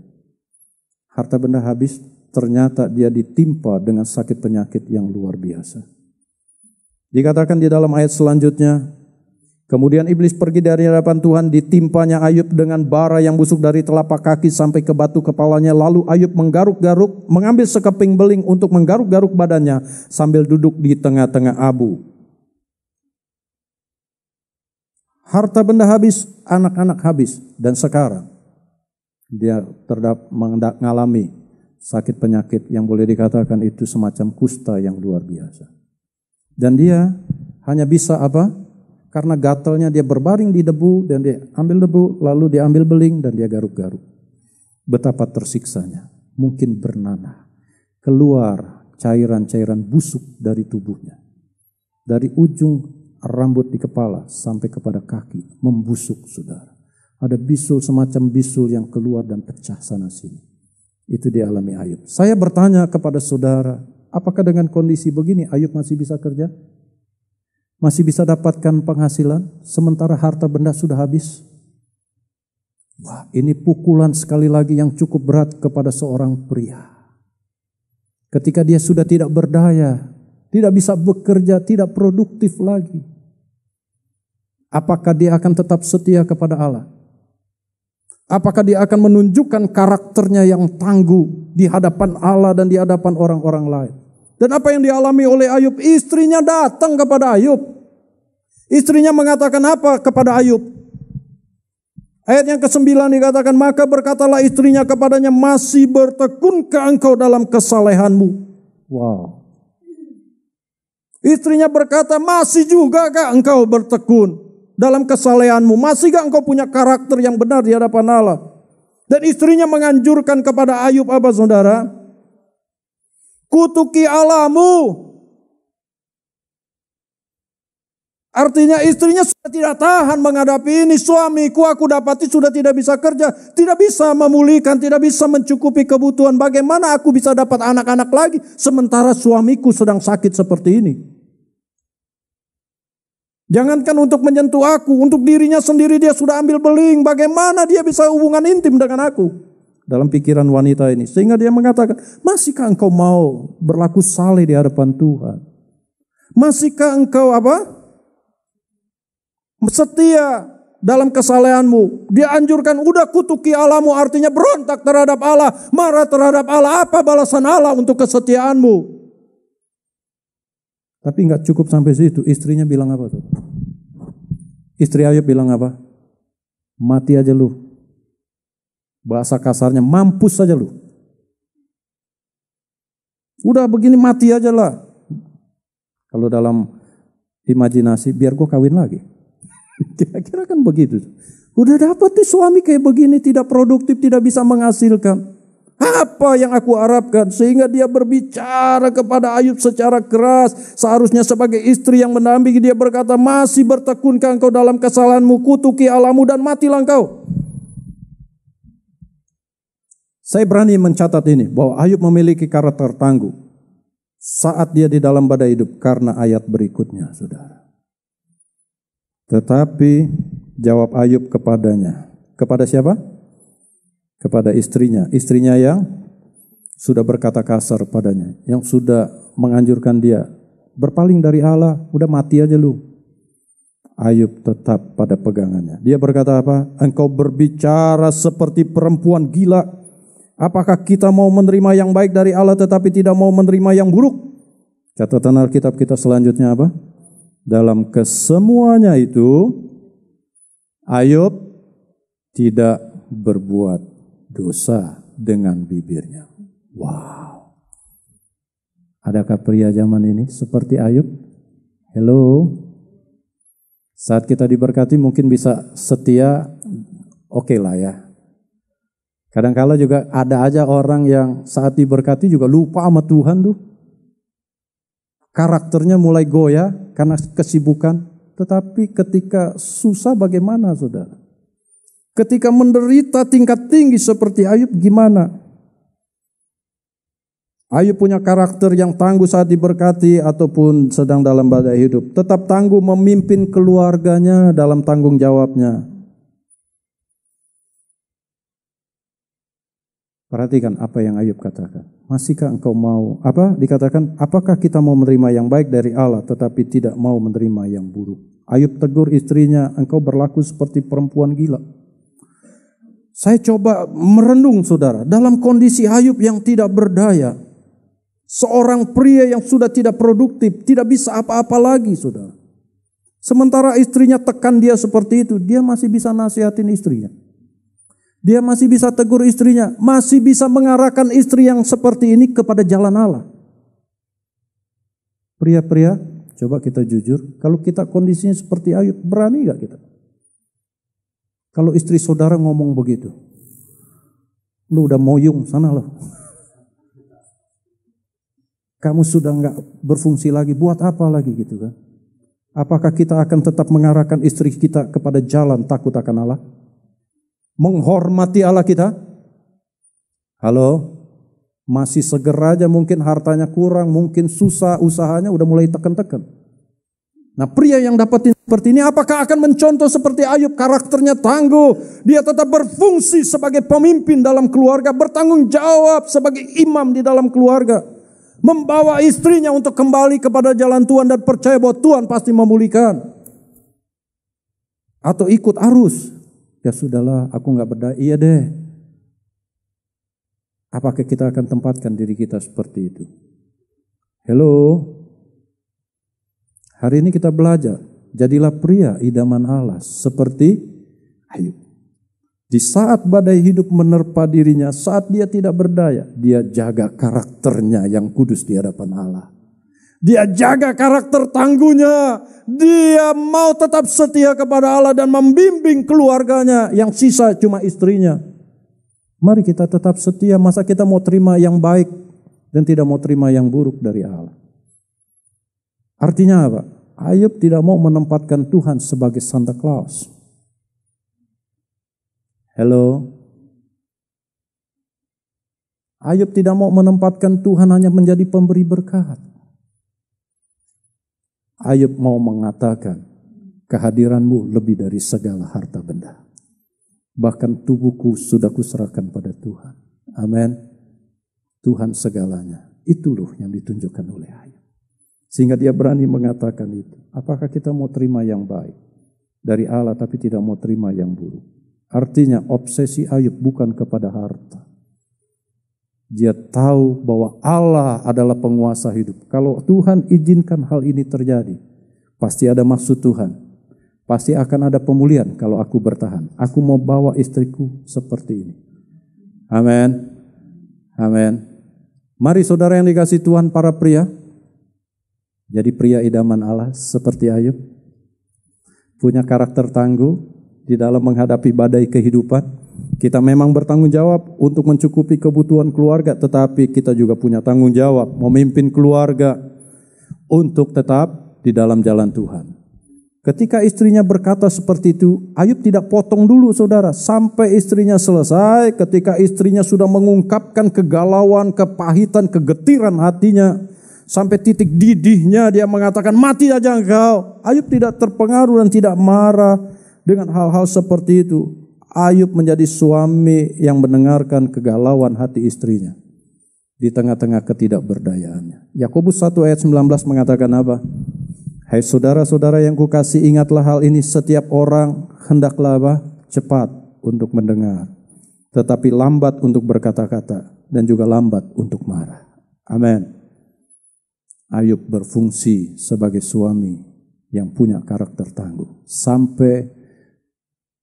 Harta benda habis, ternyata dia ditimpa dengan sakit penyakit yang luar biasa. Dikatakan di dalam ayat selanjutnya, Kemudian iblis pergi dari hadapan Tuhan, ditimpanya Ayub dengan bara yang busuk dari telapak kaki sampai ke batu kepalanya. Lalu Ayub menggaruk-garuk, mengambil sekeping beling untuk menggaruk-garuk badannya sambil duduk di tengah-tengah abu. Harta benda habis, anak-anak habis, dan sekarang dia terdap mengalami sakit penyakit yang boleh dikatakan itu semacam kusta yang luar biasa. Dan dia hanya bisa apa? Karena gatalnya dia berbaring di debu dan dia ambil debu, lalu dia ambil beling dan dia garuk-garuk. Betapa tersiksanya. Mungkin bernanah. Keluar cairan-cairan busuk dari tubuhnya. Dari ujung rambut di kepala sampai kepada kaki membusuk saudara. Ada bisul semacam bisul yang keluar dan pecah sana sini. Itu dialami Ayub. Saya bertanya kepada saudara, apakah dengan kondisi begini Ayub masih bisa kerja? Masih bisa dapatkan penghasilan sementara harta benda sudah habis? Wah, ini pukulan sekali lagi yang cukup berat kepada seorang pria. Ketika dia sudah tidak berdaya, tidak bisa bekerja, tidak produktif lagi. Apakah dia akan tetap setia kepada Allah? Apakah dia akan menunjukkan karakternya yang tangguh di hadapan Allah dan di hadapan orang-orang lain? Dan apa yang dialami oleh Ayub? Istrinya datang kepada Ayub. Istrinya mengatakan apa kepada Ayub? Ayat yang ke-9 dikatakan, maka berkatalah istrinya kepadanya, masih bertekun ke engkau dalam kesalehanmu? Wow. Istrinya berkata, masih juga kah engkau bertekun? dalam kesalehanmu? Masih gak engkau punya karakter yang benar di hadapan Allah? Dan istrinya menganjurkan kepada Ayub apa saudara? Kutuki alamu. Artinya istrinya sudah tidak tahan menghadapi ini. Suamiku aku dapati sudah tidak bisa kerja. Tidak bisa memulihkan, tidak bisa mencukupi kebutuhan. Bagaimana aku bisa dapat anak-anak lagi. Sementara suamiku sedang sakit seperti ini. Jangankan untuk menyentuh aku, untuk dirinya sendiri dia sudah ambil beling. Bagaimana dia bisa hubungan intim dengan aku? Dalam pikiran wanita ini. Sehingga dia mengatakan, masihkah engkau mau berlaku saleh di hadapan Tuhan? Masihkah engkau apa? Setia dalam kesalehanmu. Dia anjurkan, udah kutuki Allahmu artinya berontak terhadap Allah. Marah terhadap Allah. Apa balasan Allah untuk kesetiaanmu? Tapi nggak cukup sampai situ. Istrinya bilang apa tuh? Istri Ayub bilang apa? Mati aja lu. Bahasa kasarnya, mampus saja lu. Udah begini mati aja lah. Kalau dalam imajinasi, biar gue kawin lagi. Kira-kira kan begitu. Udah dapat nih suami kayak begini, tidak produktif, tidak bisa menghasilkan apa yang aku harapkan sehingga dia berbicara kepada Ayub secara keras seharusnya sebagai istri yang mendampingi dia berkata masih bertekunkah engkau dalam kesalahanmu kutuki alamu dan matilah engkau saya berani mencatat ini bahwa Ayub memiliki karakter tangguh saat dia di dalam badai hidup karena ayat berikutnya saudara tetapi jawab Ayub kepadanya kepada siapa kepada istrinya. Istrinya yang sudah berkata kasar padanya, yang sudah menganjurkan dia berpaling dari Allah, udah mati aja lu. Ayub tetap pada pegangannya. Dia berkata apa? Engkau berbicara seperti perempuan gila. Apakah kita mau menerima yang baik dari Allah tetapi tidak mau menerima yang buruk? Catatan Alkitab kita selanjutnya apa? Dalam kesemuanya itu Ayub tidak berbuat dosa dengan bibirnya. Wow. Adakah pria zaman ini seperti Ayub? Hello. Saat kita diberkati mungkin bisa setia, oke okay lah ya. Kadangkala juga ada aja orang yang saat diberkati juga lupa sama Tuhan tuh. Karakternya mulai goyah karena kesibukan. Tetapi ketika susah bagaimana saudara? Ketika menderita tingkat tinggi seperti Ayub gimana? Ayub punya karakter yang tangguh saat diberkati ataupun sedang dalam badai hidup. Tetap tangguh memimpin keluarganya dalam tanggung jawabnya. Perhatikan apa yang Ayub katakan. Masihkah engkau mau apa dikatakan apakah kita mau menerima yang baik dari Allah tetapi tidak mau menerima yang buruk. Ayub tegur istrinya, engkau berlaku seperti perempuan gila. Saya coba merenung saudara, dalam kondisi Ayub yang tidak berdaya, seorang pria yang sudah tidak produktif, tidak bisa apa-apa lagi saudara. Sementara istrinya tekan dia seperti itu, dia masih bisa nasihatin istrinya. Dia masih bisa tegur istrinya, masih bisa mengarahkan istri yang seperti ini kepada jalan Allah. Pria-pria, coba kita jujur, kalau kita kondisinya seperti Ayub, berani gak kita? Kalau istri saudara ngomong begitu, lu udah moyung sana loh. Kamu sudah nggak berfungsi lagi, buat apa lagi gitu kan? Apakah kita akan tetap mengarahkan istri kita kepada jalan takut akan Allah? Menghormati Allah kita? Halo? Masih segera aja mungkin hartanya kurang, mungkin susah usahanya udah mulai teken-teken Nah pria yang dapat seperti ini apakah akan mencontoh seperti Ayub karakternya tangguh. Dia tetap berfungsi sebagai pemimpin dalam keluarga. Bertanggung jawab sebagai imam di dalam keluarga. Membawa istrinya untuk kembali kepada jalan Tuhan dan percaya bahwa Tuhan pasti memulihkan. Atau ikut arus. Ya sudahlah aku nggak berdaya. Iya deh. Apakah kita akan tempatkan diri kita seperti itu? Hello? Hari ini kita belajar, jadilah pria idaman Allah seperti Ayub. Di saat badai hidup menerpa dirinya, saat dia tidak berdaya, dia jaga karakternya yang kudus di hadapan Allah. Dia jaga karakter tangguhnya. Dia mau tetap setia kepada Allah dan membimbing keluarganya yang sisa cuma istrinya. Mari kita tetap setia. Masa kita mau terima yang baik dan tidak mau terima yang buruk dari Allah. Artinya apa? Ayub tidak mau menempatkan Tuhan sebagai Santa Claus. Hello. Ayub tidak mau menempatkan Tuhan hanya menjadi pemberi berkat. Ayub mau mengatakan, kehadiranmu lebih dari segala harta benda. Bahkan tubuhku sudah kuserahkan pada Tuhan. Amin. Tuhan segalanya. Itu loh yang ditunjukkan oleh Ayub. Sehingga dia berani mengatakan itu. Apakah kita mau terima yang baik dari Allah tapi tidak mau terima yang buruk? Artinya obsesi Ayub bukan kepada harta. Dia tahu bahwa Allah adalah penguasa hidup. Kalau Tuhan izinkan hal ini terjadi, pasti ada maksud Tuhan. Pasti akan ada pemulihan kalau aku bertahan. Aku mau bawa istriku seperti ini. Amin. Amin. Mari saudara yang dikasih Tuhan para pria, jadi pria idaman Allah seperti Ayub. Punya karakter tangguh di dalam menghadapi badai kehidupan. Kita memang bertanggung jawab untuk mencukupi kebutuhan keluarga, tetapi kita juga punya tanggung jawab memimpin keluarga untuk tetap di dalam jalan Tuhan. Ketika istrinya berkata seperti itu, Ayub tidak potong dulu saudara, sampai istrinya selesai, ketika istrinya sudah mengungkapkan kegalauan, kepahitan, kegetiran hatinya, Sampai titik didihnya dia mengatakan mati aja engkau. Ayub tidak terpengaruh dan tidak marah dengan hal-hal seperti itu. Ayub menjadi suami yang mendengarkan kegalauan hati istrinya di tengah-tengah ketidakberdayaannya. Yakobus 1 ayat 19 mengatakan apa? Hai saudara-saudara yang kukasih ingatlah hal ini setiap orang hendaklah apa? cepat untuk mendengar tetapi lambat untuk berkata-kata dan juga lambat untuk marah. Amin. Ayub berfungsi sebagai suami yang punya karakter tangguh sampai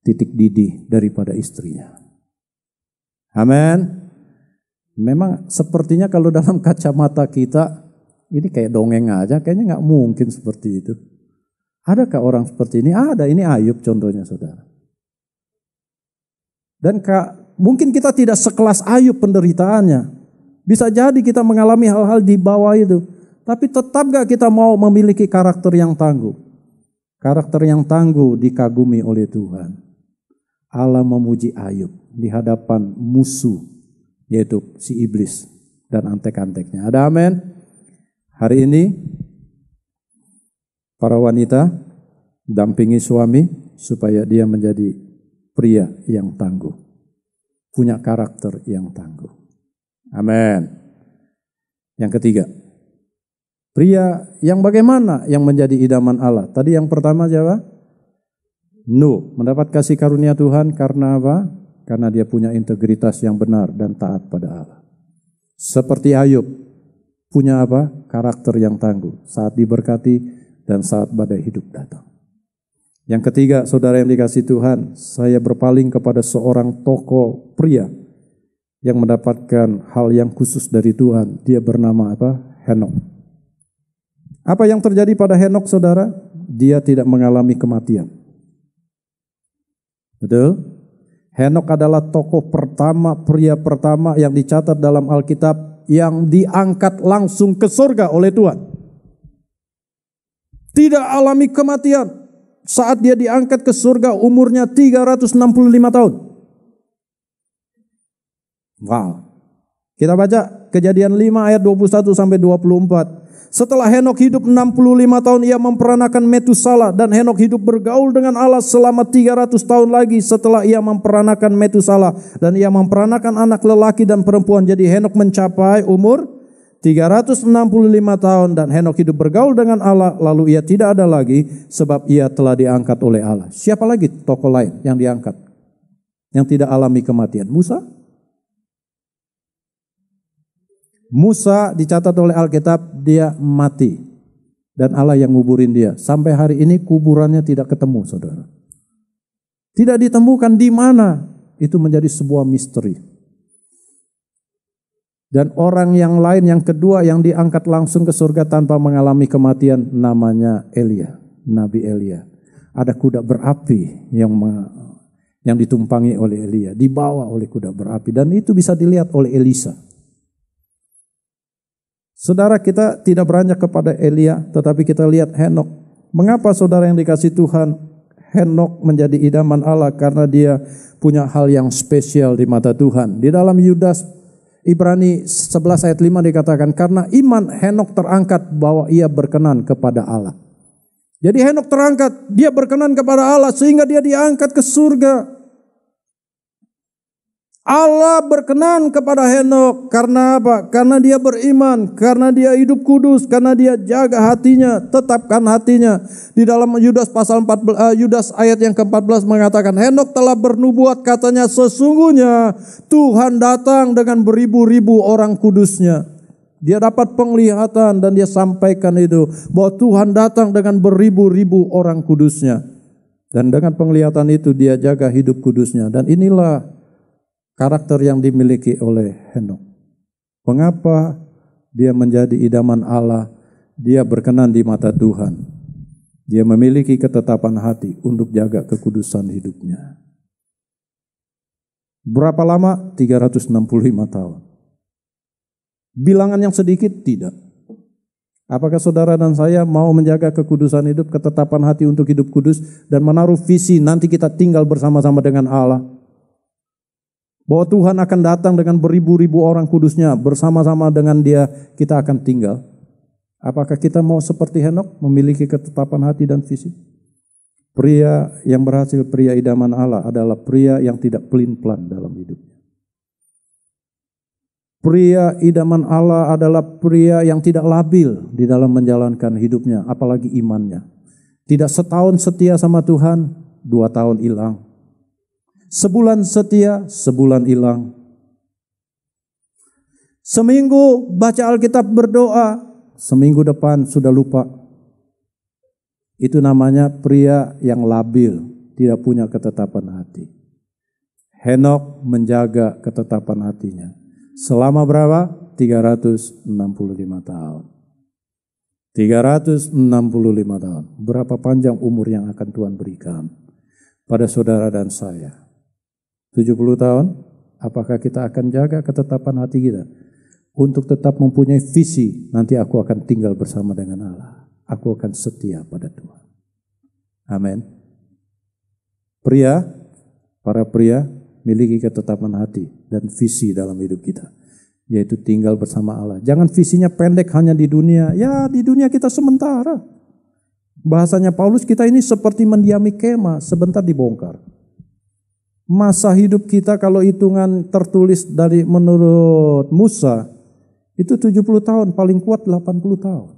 titik didih daripada istrinya. Amin. Memang sepertinya kalau dalam kacamata kita ini kayak dongeng aja, kayaknya nggak mungkin seperti itu. Adakah orang seperti ini? Ada. Ini Ayub contohnya, saudara. Dan kak, mungkin kita tidak sekelas Ayub penderitaannya. Bisa jadi kita mengalami hal-hal di bawah itu. Tapi tetap gak kita mau memiliki karakter yang tangguh? Karakter yang tangguh dikagumi oleh Tuhan. Allah memuji Ayub di hadapan musuh, yaitu si iblis dan antek-anteknya. Ada amin? Hari ini, para wanita dampingi suami supaya dia menjadi pria yang tangguh. Punya karakter yang tangguh. Amin. Yang ketiga, Pria yang bagaimana yang menjadi idaman Allah? Tadi yang pertama siapa? nu mendapat kasih karunia Tuhan karena apa? Karena dia punya integritas yang benar dan taat pada Allah. Seperti Ayub punya apa? Karakter yang tangguh saat diberkati dan saat badai hidup datang. Yang ketiga, saudara yang dikasih Tuhan, saya berpaling kepada seorang tokoh pria yang mendapatkan hal yang khusus dari Tuhan. Dia bernama apa? Henok. Apa yang terjadi pada Henok saudara? Dia tidak mengalami kematian. Betul? Henok adalah tokoh pertama, pria pertama yang dicatat dalam Alkitab yang diangkat langsung ke surga oleh Tuhan. Tidak alami kematian. Saat dia diangkat ke surga umurnya 365 tahun. Wow. Kita baca kejadian 5 ayat 21 sampai 24. Setelah Henok hidup 65 tahun ia memperanakan Metusala dan Henok hidup bergaul dengan Allah selama 300 tahun lagi setelah ia memperanakan Metusala dan ia memperanakan anak lelaki dan perempuan jadi Henok mencapai umur 365 tahun dan Henok hidup bergaul dengan Allah lalu ia tidak ada lagi sebab ia telah diangkat oleh Allah. Siapa lagi tokoh lain yang diangkat? Yang tidak alami kematian? Musa? Musa dicatat oleh Alkitab dia mati dan Allah yang nguburin dia. Sampai hari ini kuburannya tidak ketemu, Saudara. Tidak ditemukan di mana. Itu menjadi sebuah misteri. Dan orang yang lain yang kedua yang diangkat langsung ke surga tanpa mengalami kematian namanya Elia, Nabi Elia. Ada kuda berapi yang yang ditumpangi oleh Elia, dibawa oleh kuda berapi dan itu bisa dilihat oleh Elisa. Saudara kita tidak beranjak kepada Elia, tetapi kita lihat Henok. Mengapa saudara yang dikasih Tuhan, Henok menjadi idaman Allah karena dia punya hal yang spesial di mata Tuhan. Di dalam Yudas Ibrani 11 ayat 5 dikatakan karena iman Henok terangkat bahwa ia berkenan kepada Allah. Jadi Henok terangkat, dia berkenan kepada Allah sehingga dia diangkat ke surga Allah berkenan kepada Henok karena apa? Karena dia beriman, karena dia hidup kudus, karena dia jaga hatinya, tetapkan hatinya. Di dalam Yudas pasal 14 uh, eh, Yudas ayat yang ke-14 mengatakan Henok telah bernubuat katanya sesungguhnya Tuhan datang dengan beribu-ribu orang kudusnya. Dia dapat penglihatan dan dia sampaikan itu bahwa Tuhan datang dengan beribu-ribu orang kudusnya. Dan dengan penglihatan itu dia jaga hidup kudusnya dan inilah karakter yang dimiliki oleh Henok. Mengapa dia menjadi idaman Allah? Dia berkenan di mata Tuhan. Dia memiliki ketetapan hati untuk jaga kekudusan hidupnya. Berapa lama? 365 tahun. Bilangan yang sedikit? Tidak. Apakah saudara dan saya mau menjaga kekudusan hidup, ketetapan hati untuk hidup kudus, dan menaruh visi nanti kita tinggal bersama-sama dengan Allah? bahwa Tuhan akan datang dengan beribu-ribu orang kudusnya bersama-sama dengan dia kita akan tinggal. Apakah kita mau seperti Henok memiliki ketetapan hati dan visi? Pria yang berhasil pria idaman Allah adalah pria yang tidak pelin-pelan dalam hidupnya. Pria idaman Allah adalah pria yang tidak labil di dalam menjalankan hidupnya, apalagi imannya. Tidak setahun setia sama Tuhan, dua tahun hilang, Sebulan setia, sebulan hilang. Seminggu baca Alkitab berdoa, seminggu depan sudah lupa. Itu namanya pria yang labil, tidak punya ketetapan hati. Henok menjaga ketetapan hatinya. Selama berapa? 365 tahun. 365 tahun. Berapa panjang umur yang akan Tuhan berikan pada saudara dan saya. 70 tahun, apakah kita akan jaga ketetapan hati kita untuk tetap mempunyai visi nanti aku akan tinggal bersama dengan Allah. Aku akan setia pada Tuhan. Amin. Pria, para pria miliki ketetapan hati dan visi dalam hidup kita yaitu tinggal bersama Allah. Jangan visinya pendek hanya di dunia. Ya, di dunia kita sementara. Bahasanya Paulus kita ini seperti mendiami kema sebentar dibongkar masa hidup kita kalau hitungan tertulis dari menurut Musa itu 70 tahun, paling kuat 80 tahun.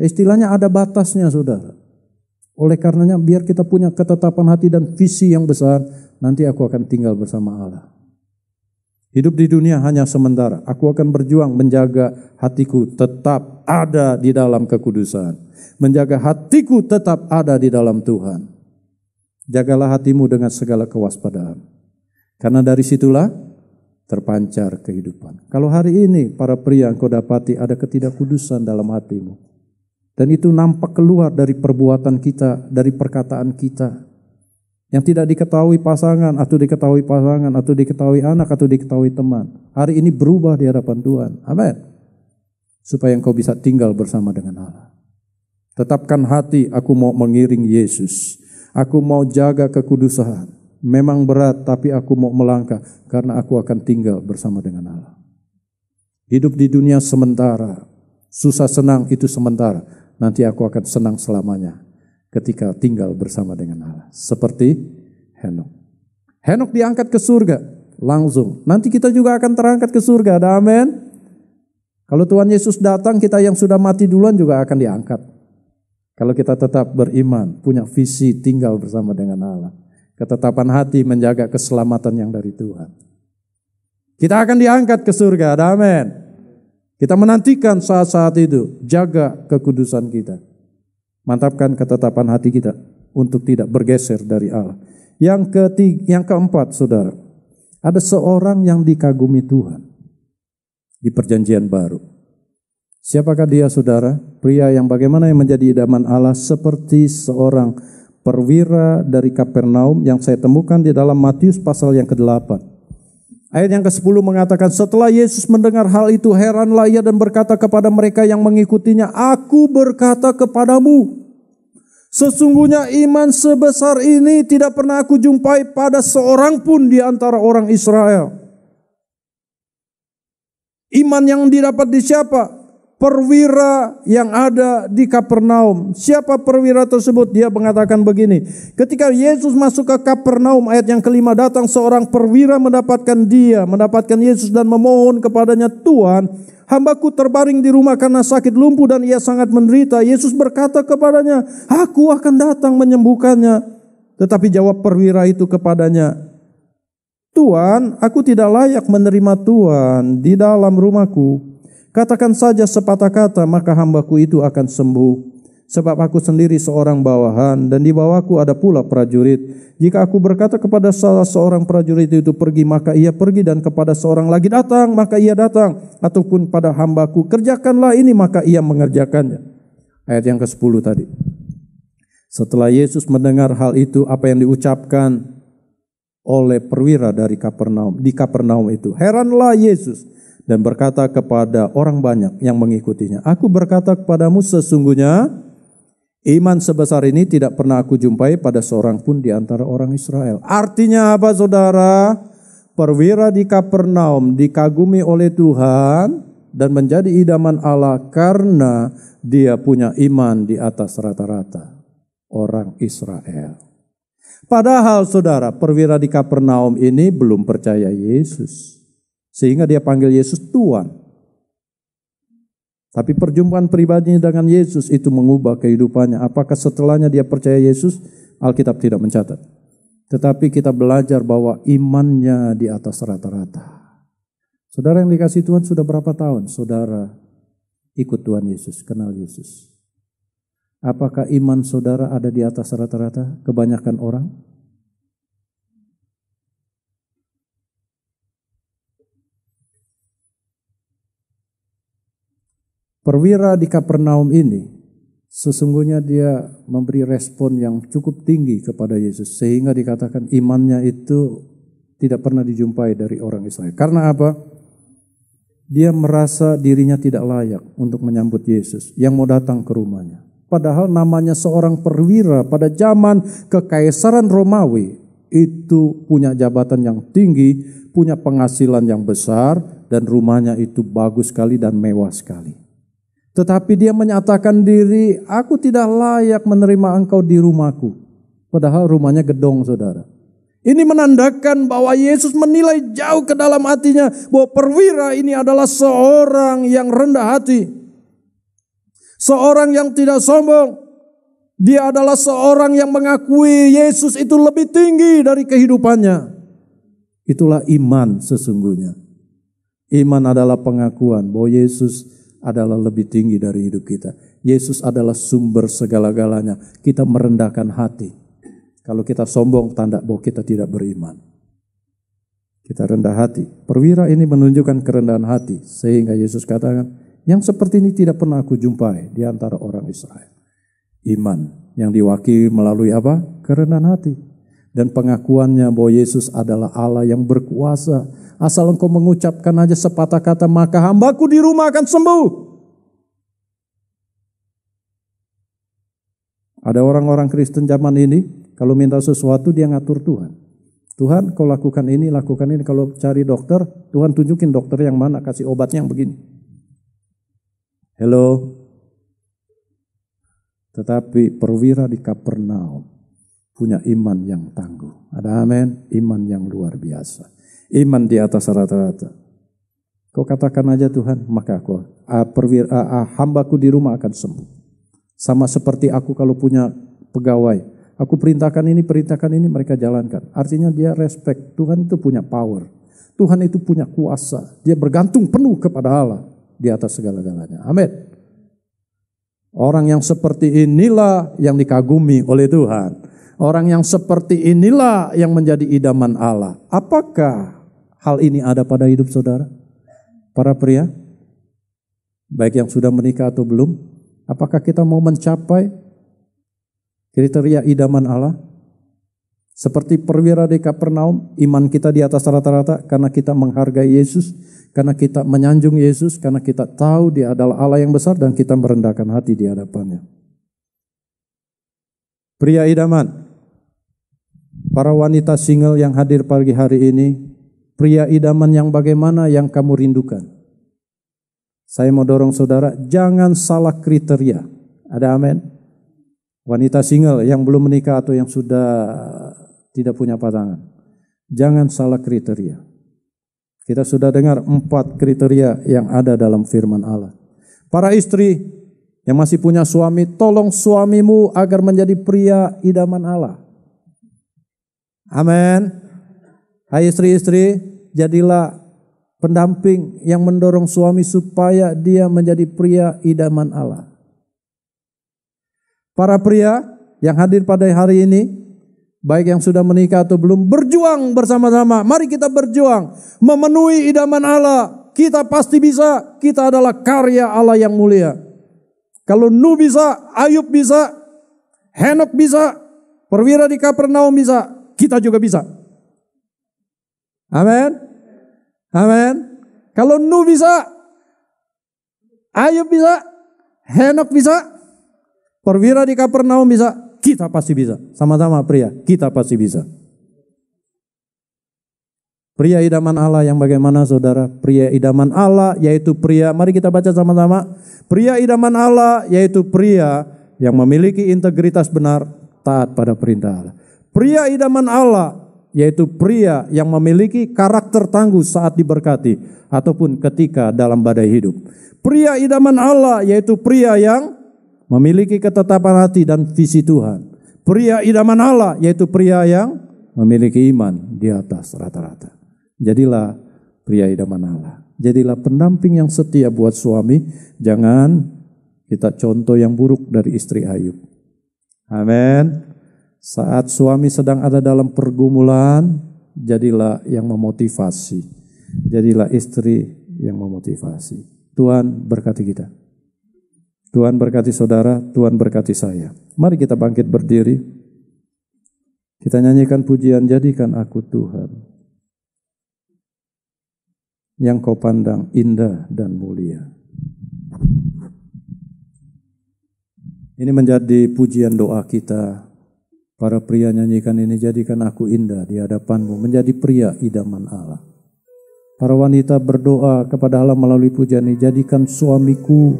Istilahnya ada batasnya saudara. Oleh karenanya biar kita punya ketetapan hati dan visi yang besar, nanti aku akan tinggal bersama Allah. Hidup di dunia hanya sementara. Aku akan berjuang menjaga hatiku tetap ada di dalam kekudusan. Menjaga hatiku tetap ada di dalam Tuhan Jagalah hatimu dengan segala kewaspadaan. Karena dari situlah terpancar kehidupan. Kalau hari ini para pria engkau dapati ada ketidakkudusan dalam hatimu. Dan itu nampak keluar dari perbuatan kita, dari perkataan kita. Yang tidak diketahui pasangan, atau diketahui pasangan, atau diketahui anak, atau diketahui teman. Hari ini berubah di hadapan Tuhan. Amin. Supaya engkau bisa tinggal bersama dengan Allah. Tetapkan hati, aku mau mengiring Yesus Aku mau jaga kekudusan. Memang berat, tapi aku mau melangkah karena aku akan tinggal bersama dengan Allah. Hidup di dunia sementara, susah senang itu sementara. Nanti aku akan senang selamanya ketika tinggal bersama dengan Allah. Seperti Henok. Henok diangkat ke surga langsung. Nanti kita juga akan terangkat ke surga. Ada amin. Kalau Tuhan Yesus datang, kita yang sudah mati duluan juga akan diangkat. Kalau kita tetap beriman, punya visi tinggal bersama dengan Allah. Ketetapan hati menjaga keselamatan yang dari Tuhan. Kita akan diangkat ke surga, amin. Kita menantikan saat-saat itu, jaga kekudusan kita. Mantapkan ketetapan hati kita untuk tidak bergeser dari Allah. Yang ketiga, yang keempat, Saudara. Ada seorang yang dikagumi Tuhan di perjanjian baru. Siapakah dia saudara? Pria yang bagaimana yang menjadi idaman Allah seperti seorang perwira dari Kapernaum yang saya temukan di dalam Matius pasal yang ke-8. Ayat yang ke-10 mengatakan, setelah Yesus mendengar hal itu, heranlah ia dan berkata kepada mereka yang mengikutinya, Aku berkata kepadamu, sesungguhnya iman sebesar ini tidak pernah aku jumpai pada seorang pun di antara orang Israel. Iman yang didapat di siapa? perwira yang ada di Kapernaum. Siapa perwira tersebut? Dia mengatakan begini. Ketika Yesus masuk ke Kapernaum ayat yang kelima datang seorang perwira mendapatkan dia, mendapatkan Yesus dan memohon kepadanya, "Tuhan, hambaku terbaring di rumah karena sakit lumpuh dan ia sangat menderita." Yesus berkata kepadanya, "Aku akan datang menyembuhkannya." Tetapi jawab perwira itu kepadanya, "Tuhan, aku tidak layak menerima Tuhan di dalam rumahku." Katakan saja sepatah kata, maka hambaku itu akan sembuh. Sebab aku sendiri seorang bawahan, dan di bawahku ada pula prajurit. Jika aku berkata kepada salah seorang prajurit itu pergi, maka ia pergi, dan kepada seorang lagi datang, maka ia datang. Ataupun pada hambaku, kerjakanlah ini, maka ia mengerjakannya. Ayat yang ke-10 tadi. Setelah Yesus mendengar hal itu, apa yang diucapkan oleh perwira dari Kapernaum, di Kapernaum itu. Heranlah Yesus dan berkata kepada orang banyak yang mengikutinya, "Aku berkata kepadamu, sesungguhnya iman sebesar ini tidak pernah aku jumpai pada seorang pun di antara orang Israel." Artinya apa, Saudara? Perwira di Kapernaum dikagumi oleh Tuhan dan menjadi idaman Allah karena dia punya iman di atas rata-rata orang Israel. Padahal saudara, perwira di Kapernaum ini belum percaya Yesus. Sehingga dia panggil Yesus Tuhan. Tapi perjumpaan pribadinya dengan Yesus itu mengubah kehidupannya. Apakah setelahnya dia percaya Yesus? Alkitab tidak mencatat. Tetapi kita belajar bahwa imannya di atas rata-rata. Saudara yang dikasih Tuhan sudah berapa tahun? Saudara ikut Tuhan Yesus, kenal Yesus. Apakah iman saudara ada di atas rata-rata kebanyakan orang? Perwira di Kapernaum ini sesungguhnya dia memberi respon yang cukup tinggi kepada Yesus sehingga dikatakan imannya itu tidak pernah dijumpai dari orang Israel. Karena apa? Dia merasa dirinya tidak layak untuk menyambut Yesus yang mau datang ke rumahnya. Padahal namanya seorang perwira pada zaman kekaisaran Romawi itu punya jabatan yang tinggi, punya penghasilan yang besar dan rumahnya itu bagus sekali dan mewah sekali. Tetapi dia menyatakan diri, aku tidak layak menerima engkau di rumahku. Padahal rumahnya gedong saudara. Ini menandakan bahwa Yesus menilai jauh ke dalam hatinya bahwa perwira ini adalah seorang yang rendah hati. Seorang yang tidak sombong. Dia adalah seorang yang mengakui Yesus itu lebih tinggi dari kehidupannya. Itulah iman sesungguhnya. Iman adalah pengakuan bahwa Yesus adalah lebih tinggi dari hidup kita. Yesus adalah sumber segala-galanya. Kita merendahkan hati. Kalau kita sombong, tanda bahwa kita tidak beriman. Kita rendah hati. Perwira ini menunjukkan kerendahan hati. Sehingga Yesus katakan, yang seperti ini tidak pernah aku jumpai di antara orang Israel. Iman yang diwakili melalui apa? Kerendahan hati. Dan pengakuannya bahwa Yesus adalah Allah yang berkuasa Asal engkau mengucapkan aja sepatah kata, maka hambaku di rumah akan sembuh. Ada orang-orang Kristen zaman ini, kalau minta sesuatu dia ngatur Tuhan. Tuhan kau lakukan ini, lakukan ini. Kalau cari dokter, Tuhan tunjukin dokter yang mana, kasih obatnya yang begini. Hello. Tetapi perwira di Kapernaum punya iman yang tangguh. Ada amin, iman yang luar biasa iman di atas rata-rata. Kau katakan aja Tuhan, maka aku ah, perwir, ah, ah, hambaku di rumah akan sembuh. Sama seperti aku kalau punya pegawai, aku perintahkan ini, perintahkan ini, mereka jalankan. Artinya dia respect. Tuhan itu punya power. Tuhan itu punya kuasa. Dia bergantung penuh kepada Allah di atas segala-galanya. Amin. Orang yang seperti inilah yang dikagumi oleh Tuhan. Orang yang seperti inilah yang menjadi idaman Allah. Apakah Hal ini ada pada hidup saudara? Para pria, baik yang sudah menikah atau belum, apakah kita mau mencapai kriteria idaman Allah? Seperti perwira di Kapernaum, iman kita di atas rata-rata karena kita menghargai Yesus, karena kita menyanjung Yesus, karena kita tahu dia adalah Allah yang besar dan kita merendahkan hati di hadapannya. Pria idaman, para wanita single yang hadir pagi hari ini, pria idaman yang bagaimana yang kamu rindukan? Saya mau dorong saudara, jangan salah kriteria. Ada amin? Wanita single yang belum menikah atau yang sudah tidak punya pasangan. Jangan salah kriteria. Kita sudah dengar empat kriteria yang ada dalam firman Allah. Para istri yang masih punya suami, tolong suamimu agar menjadi pria idaman Allah. Amin. Hai istri-istri, jadilah pendamping yang mendorong suami supaya dia menjadi pria idaman Allah. Para pria yang hadir pada hari ini, baik yang sudah menikah atau belum, berjuang bersama-sama. Mari kita berjuang memenuhi idaman Allah. Kita pasti bisa. Kita adalah karya Allah yang mulia. Kalau Nu bisa, Ayub bisa, Henok bisa, perwira di Kapernaum bisa, kita juga bisa. Amin. Amin. Kalau Nu bisa, Ayub bisa, Henok bisa, perwira di Kapernaum bisa, kita pasti bisa. Sama-sama pria, kita pasti bisa. Pria idaman Allah yang bagaimana saudara? Pria idaman Allah yaitu pria, mari kita baca sama-sama. Pria idaman Allah yaitu pria yang memiliki integritas benar, taat pada perintah Allah. Pria idaman Allah yaitu pria yang memiliki karakter tangguh saat diberkati ataupun ketika dalam badai hidup. Pria idaman Allah yaitu pria yang memiliki ketetapan hati dan visi Tuhan. Pria idaman Allah yaitu pria yang memiliki iman di atas rata-rata. Jadilah pria idaman Allah. Jadilah pendamping yang setia buat suami. Jangan kita contoh yang buruk dari istri Ayub. Amin. Saat suami sedang ada dalam pergumulan, jadilah yang memotivasi. Jadilah istri yang memotivasi. Tuhan berkati kita. Tuhan berkati saudara, Tuhan berkati saya. Mari kita bangkit berdiri. Kita nyanyikan pujian jadikan aku Tuhan. Yang kau pandang indah dan mulia. Ini menjadi pujian doa kita Para pria nyanyikan ini jadikan aku indah di hadapanmu menjadi pria idaman Allah. Para wanita berdoa kepada Allah melalui pujian ini jadikan suamiku,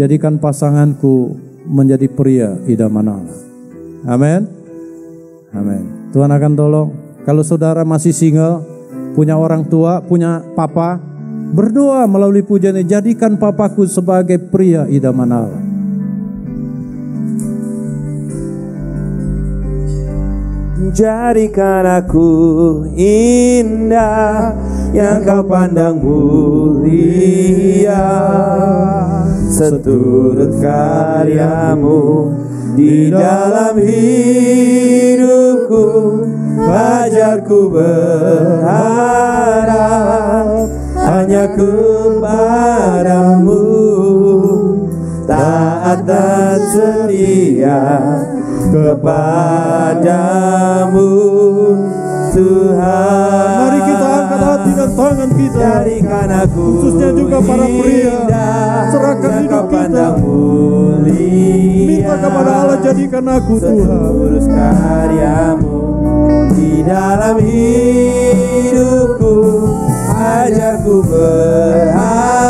jadikan pasanganku menjadi pria idaman Allah. Amin. Amin. Tuhan akan tolong. Kalau saudara masih single, punya orang tua, punya papa, berdoa melalui pujian ini jadikan papaku sebagai pria idaman Allah. Jadikan aku indah Yang kau pandang mulia Seturut karyamu Di dalam hidupku Fajarku berharap Hanya kepadamu taat setia kepadamu Tuhan Mari kita angkat hati dan tangan kita Jadikan aku Khususnya juga para pria Serahkan hidup kita mulia. Minta kepada Allah jadikan aku Tuhan Seluruh karyamu Di dalam hidupku Ajarku berharap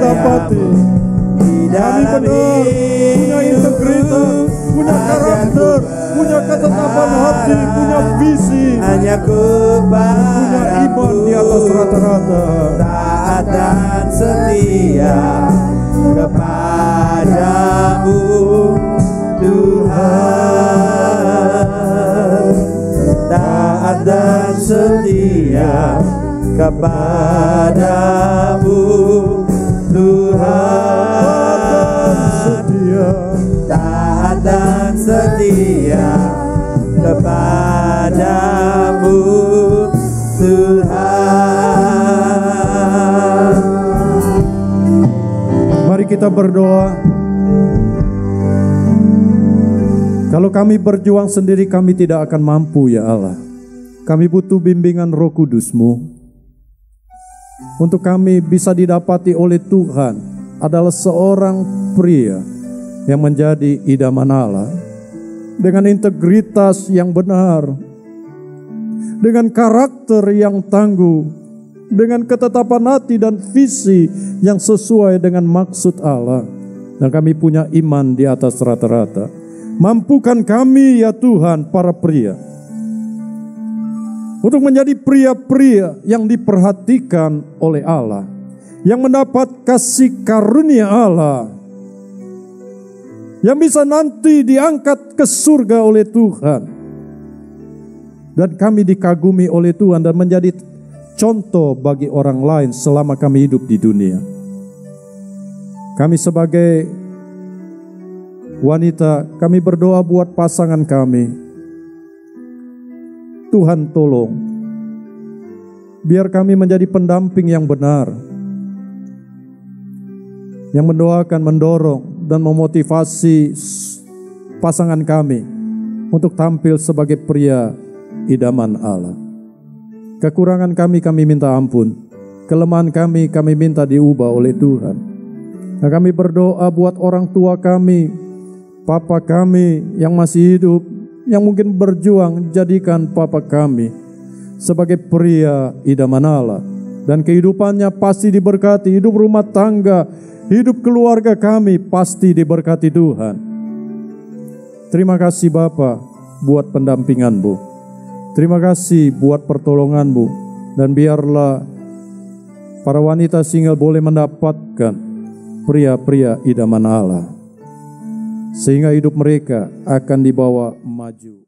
pati, kami benar punya integritas punya karakter punya ketetapan hati punya visi hanya ku punya iman di atas rata-rata taat dan setia kepadamu Tuhan taat dan setia kepadamu taat setia kepadamu Tuhan Mari kita berdoa Kalau kami berjuang sendiri kami tidak akan mampu ya Allah Kami butuh bimbingan roh kudusmu Untuk kami bisa didapati oleh Tuhan adalah seorang pria yang menjadi idaman Allah. Dengan integritas yang benar, dengan karakter yang tangguh, dengan ketetapan hati dan visi yang sesuai dengan maksud Allah. Dan kami punya iman di atas rata-rata. Mampukan kami ya Tuhan para pria untuk menjadi pria-pria yang diperhatikan oleh Allah, yang mendapat kasih karunia Allah yang bisa nanti diangkat ke surga oleh Tuhan. Dan kami dikagumi oleh Tuhan dan menjadi contoh bagi orang lain selama kami hidup di dunia. Kami sebagai wanita, kami berdoa buat pasangan kami. Tuhan tolong, biar kami menjadi pendamping yang benar, yang mendoakan, mendorong, dan memotivasi pasangan kami untuk tampil sebagai pria idaman Allah. Kekurangan kami kami minta ampun. Kelemahan kami kami minta diubah oleh Tuhan. Nah, kami berdoa buat orang tua kami, papa kami yang masih hidup, yang mungkin berjuang jadikan papa kami sebagai pria idaman Allah dan kehidupannya pasti diberkati, hidup rumah tangga, hidup keluarga kami pasti diberkati Tuhan. Terima kasih Bapak buat pendampingan Bu. Terima kasih buat pertolongan Bu. dan biarlah para wanita single boleh mendapatkan pria-pria idaman Allah sehingga hidup mereka akan dibawa maju.